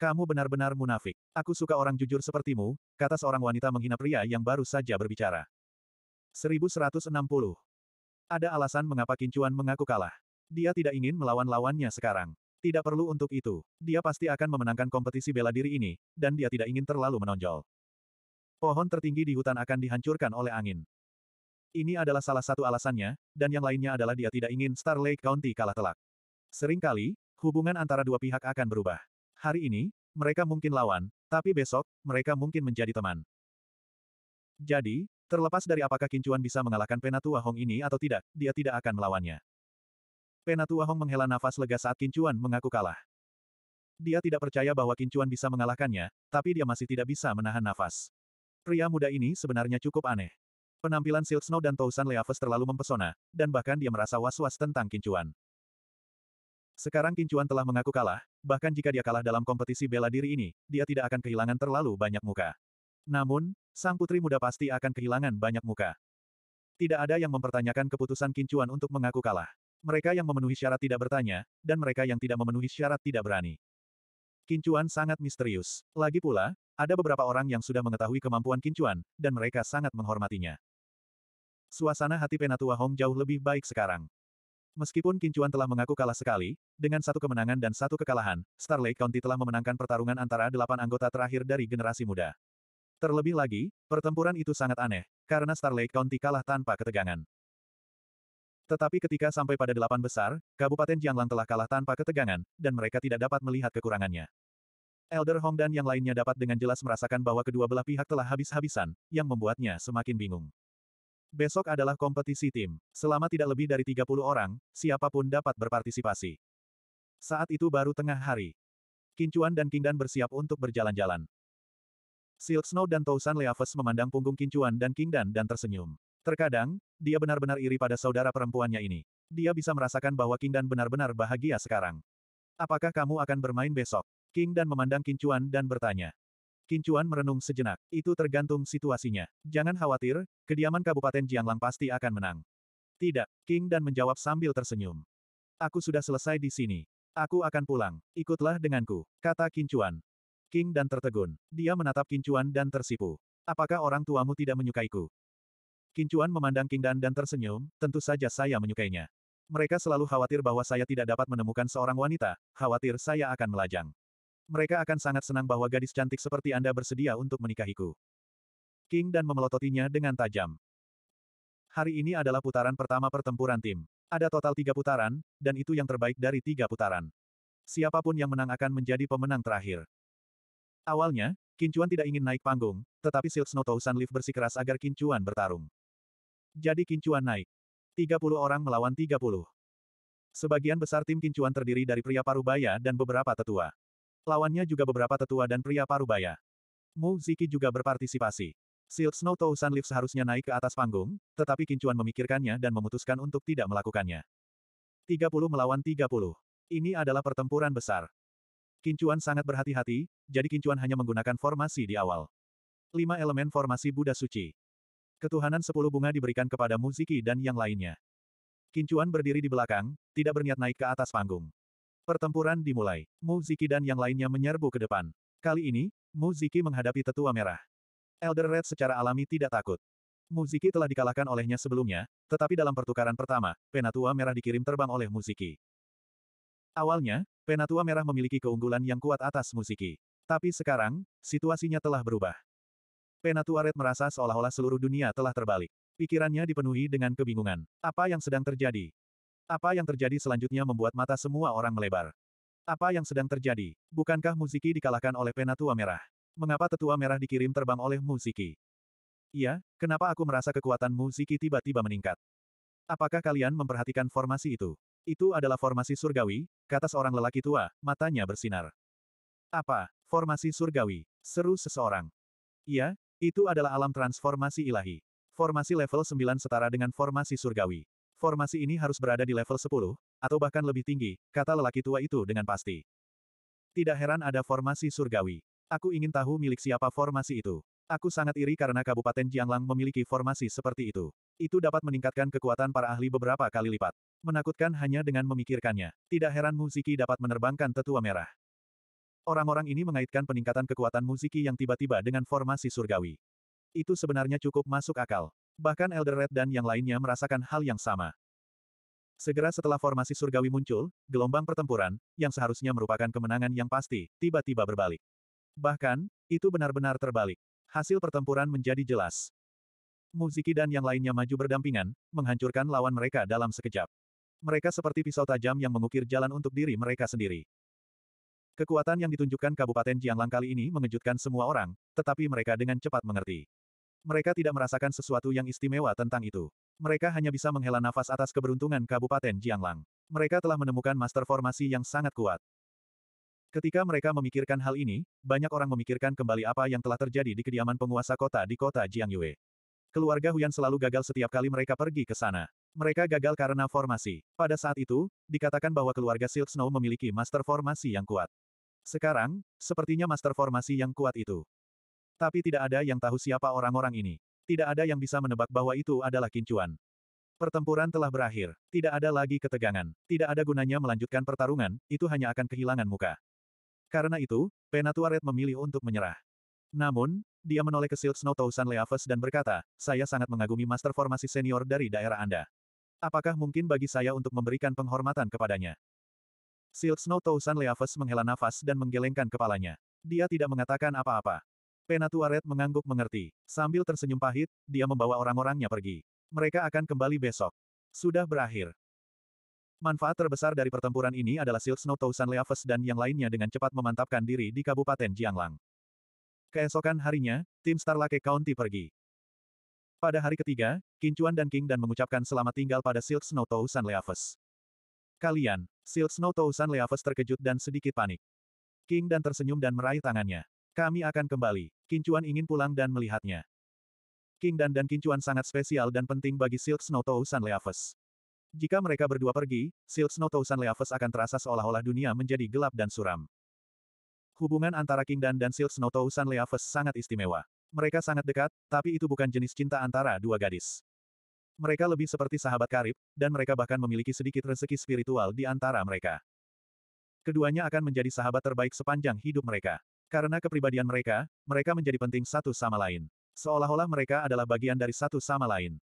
Kamu benar-benar munafik. Aku suka orang jujur sepertimu, kata seorang wanita menghina pria yang baru saja berbicara. 1160. Ada alasan mengapa Kincuan mengaku kalah. Dia tidak ingin melawan lawannya sekarang. Tidak perlu untuk itu. Dia pasti akan memenangkan kompetisi bela diri ini, dan dia tidak ingin terlalu menonjol. Pohon tertinggi di hutan akan dihancurkan oleh angin. Ini adalah salah satu alasannya, dan yang lainnya adalah dia tidak ingin Star Lake County kalah telak. Seringkali, hubungan antara dua pihak akan berubah. Hari ini, mereka mungkin lawan, tapi besok, mereka mungkin menjadi teman. Jadi, terlepas dari apakah Kincuan bisa mengalahkan Penatua Hong ini atau tidak, dia tidak akan melawannya. Penatua Hong menghela nafas lega saat Kincuan mengaku kalah. Dia tidak percaya bahwa Kincuan bisa mengalahkannya, tapi dia masih tidak bisa menahan nafas. Pria muda ini sebenarnya cukup aneh. Penampilan Silk Snow dan Tousan Leaves terlalu mempesona, dan bahkan dia merasa was-was tentang Kincuan. Sekarang Kincuan telah mengaku kalah, bahkan jika dia kalah dalam kompetisi bela diri ini, dia tidak akan kehilangan terlalu banyak muka. Namun, sang putri muda pasti akan kehilangan banyak muka. Tidak ada yang mempertanyakan keputusan Kincuan untuk mengaku kalah. Mereka yang memenuhi syarat tidak bertanya, dan mereka yang tidak memenuhi syarat tidak berani. Kincuan sangat misterius. Lagi pula, ada beberapa orang yang sudah mengetahui kemampuan Kincuan, dan mereka sangat menghormatinya. Suasana hati Penatua Hong jauh lebih baik sekarang. Meskipun Kincuan telah mengaku kalah sekali, dengan satu kemenangan dan satu kekalahan, Star Lake County telah memenangkan pertarungan antara delapan anggota terakhir dari generasi muda. Terlebih lagi, pertempuran itu sangat aneh, karena Star Lake County kalah tanpa ketegangan. Tetapi ketika sampai pada delapan besar, Kabupaten Jianglang telah kalah tanpa ketegangan, dan mereka tidak dapat melihat kekurangannya. Elder Hong dan yang lainnya dapat dengan jelas merasakan bahwa kedua belah pihak telah habis-habisan, yang membuatnya semakin bingung. Besok adalah kompetisi tim. Selama tidak lebih dari 30 orang, siapapun dapat berpartisipasi. Saat itu baru tengah hari. Kincuan dan Kingdan bersiap untuk berjalan-jalan. Silk Snow dan Tousan Leaves memandang punggung Kincuan dan Kingdan dan tersenyum. Terkadang, dia benar-benar iri pada saudara perempuannya ini. Dia bisa merasakan bahwa Kingdan benar-benar bahagia sekarang. Apakah kamu akan bermain besok? King dan memandang Kincuan dan bertanya. Kincuan merenung sejenak. Itu tergantung situasinya. Jangan khawatir, kediaman Kabupaten Jianglang pasti akan menang. Tidak, King Dan menjawab sambil tersenyum. Aku sudah selesai di sini. Aku akan pulang. Ikutlah denganku, kata Kincuan. King Dan tertegun. Dia menatap Kincuan dan tersipu. Apakah orang tuamu tidak menyukaiku? Kincuan memandang King Dan dan tersenyum, tentu saja saya menyukainya. Mereka selalu khawatir bahwa saya tidak dapat menemukan seorang wanita, khawatir saya akan melajang. Mereka akan sangat senang bahwa gadis cantik seperti Anda bersedia untuk menikahiku. King dan memelototinya dengan tajam. Hari ini adalah putaran pertama pertempuran tim. Ada total tiga putaran, dan itu yang terbaik dari tiga putaran. Siapapun yang menang akan menjadi pemenang terakhir. Awalnya, Kincuan tidak ingin naik panggung, tetapi Silk Snow Tausan Leaf bersikeras agar Kincuan bertarung. Jadi Kincuan naik. 30 orang melawan 30. Sebagian besar tim Kincuan terdiri dari pria parubaya dan beberapa tetua. Lawannya juga beberapa tetua dan pria parubaya. Mu Ziki juga berpartisipasi. Silk Snow Tousan Leaf seharusnya naik ke atas panggung, tetapi Kincuan memikirkannya dan memutuskan untuk tidak melakukannya. 30 melawan 30. Ini adalah pertempuran besar. Kincuan sangat berhati-hati, jadi Kincuan hanya menggunakan formasi di awal. Lima elemen formasi Buddha Suci. Ketuhanan sepuluh bunga diberikan kepada Ziki dan yang lainnya. Kincuan berdiri di belakang, tidak berniat naik ke atas panggung. Pertempuran dimulai. Mu Ziki dan yang lainnya menyerbu ke depan. Kali ini, Mu Ziki menghadapi tetua merah. Elder Red secara alami tidak takut. Ziki telah dikalahkan olehnya sebelumnya, tetapi dalam pertukaran pertama, Penatua Merah dikirim terbang oleh Ziki. Awalnya, Penatua Merah memiliki keunggulan yang kuat atas Ziki. Tapi sekarang, situasinya telah berubah. Penatua Red merasa seolah-olah seluruh dunia telah terbalik. Pikirannya dipenuhi dengan kebingungan. Apa yang sedang terjadi? Apa yang terjadi selanjutnya membuat mata semua orang melebar. Apa yang sedang terjadi? Bukankah Muziki dikalahkan oleh Penatua Merah? Mengapa Tetua Merah dikirim terbang oleh Muziki? Iya, kenapa aku merasa kekuatan Muziki tiba-tiba meningkat? Apakah kalian memperhatikan formasi itu? Itu adalah formasi surgawi, kata seorang lelaki tua, matanya bersinar. Apa? Formasi surgawi? Seru seseorang. Iya, itu adalah alam transformasi ilahi. Formasi level 9 setara dengan formasi surgawi. Formasi ini harus berada di level 10, atau bahkan lebih tinggi, kata lelaki tua itu dengan pasti. Tidak heran ada formasi surgawi. Aku ingin tahu milik siapa formasi itu. Aku sangat iri karena Kabupaten Jianglang memiliki formasi seperti itu. Itu dapat meningkatkan kekuatan para ahli beberapa kali lipat. Menakutkan hanya dengan memikirkannya. Tidak heran Muziki dapat menerbangkan tetua merah. Orang-orang ini mengaitkan peningkatan kekuatan Muziki yang tiba-tiba dengan formasi surgawi. Itu sebenarnya cukup masuk akal. Bahkan Elder Red dan yang lainnya merasakan hal yang sama. Segera setelah formasi surgawi muncul, gelombang pertempuran, yang seharusnya merupakan kemenangan yang pasti, tiba-tiba berbalik. Bahkan, itu benar-benar terbalik. Hasil pertempuran menjadi jelas. Muziki dan yang lainnya maju berdampingan, menghancurkan lawan mereka dalam sekejap. Mereka seperti pisau tajam yang mengukir jalan untuk diri mereka sendiri. Kekuatan yang ditunjukkan Kabupaten Jianglang kali ini mengejutkan semua orang, tetapi mereka dengan cepat mengerti. Mereka tidak merasakan sesuatu yang istimewa tentang itu. Mereka hanya bisa menghela nafas atas keberuntungan Kabupaten Jianglang. Mereka telah menemukan master formasi yang sangat kuat. Ketika mereka memikirkan hal ini, banyak orang memikirkan kembali apa yang telah terjadi di kediaman penguasa kota di kota Jiangyue. Keluarga Huyan selalu gagal setiap kali mereka pergi ke sana. Mereka gagal karena formasi. Pada saat itu, dikatakan bahwa keluarga Silk Snow memiliki master formasi yang kuat. Sekarang, sepertinya master formasi yang kuat itu tapi tidak ada yang tahu siapa orang-orang ini. Tidak ada yang bisa menebak bahwa itu adalah kincuan. Pertempuran telah berakhir. Tidak ada lagi ketegangan. Tidak ada gunanya melanjutkan pertarungan, itu hanya akan kehilangan muka. Karena itu, Penatua Red memilih untuk menyerah. Namun, dia menoleh ke Silk Snow Tausan Leaves dan berkata, saya sangat mengagumi master formasi senior dari daerah Anda. Apakah mungkin bagi saya untuk memberikan penghormatan kepadanya? Silk Snow Tausan Leaves menghela nafas dan menggelengkan kepalanya. Dia tidak mengatakan apa-apa. Penatuaret mengangguk mengerti. Sambil tersenyum pahit, dia membawa orang-orangnya pergi. Mereka akan kembali besok. Sudah berakhir. Manfaat terbesar dari pertempuran ini adalah Silk Snow Tausan Leaves dan yang lainnya dengan cepat memantapkan diri di Kabupaten Jianglang. Keesokan harinya, tim Starlake County pergi. Pada hari ketiga, Kincuan dan King dan mengucapkan selamat tinggal pada Silk Snow Tausan Leaves. Kalian, Silk Snow Tausan Leaves terkejut dan sedikit panik. King dan tersenyum dan meraih tangannya. Kami akan kembali. Kincuan ingin pulang dan melihatnya. King Dan dan Kincuan sangat spesial dan penting bagi Silk Snow Tow Leaves. Jika mereka berdua pergi, Silk Snow Tow Leaves akan terasa seolah-olah dunia menjadi gelap dan suram. Hubungan antara King Dan dan Silk Snow Tow Leaves sangat istimewa. Mereka sangat dekat, tapi itu bukan jenis cinta antara dua gadis. Mereka lebih seperti sahabat karib, dan mereka bahkan memiliki sedikit rezeki spiritual di antara mereka. Keduanya akan menjadi sahabat terbaik sepanjang hidup mereka. Karena kepribadian mereka, mereka menjadi penting satu sama lain. Seolah-olah mereka adalah bagian dari satu sama lain.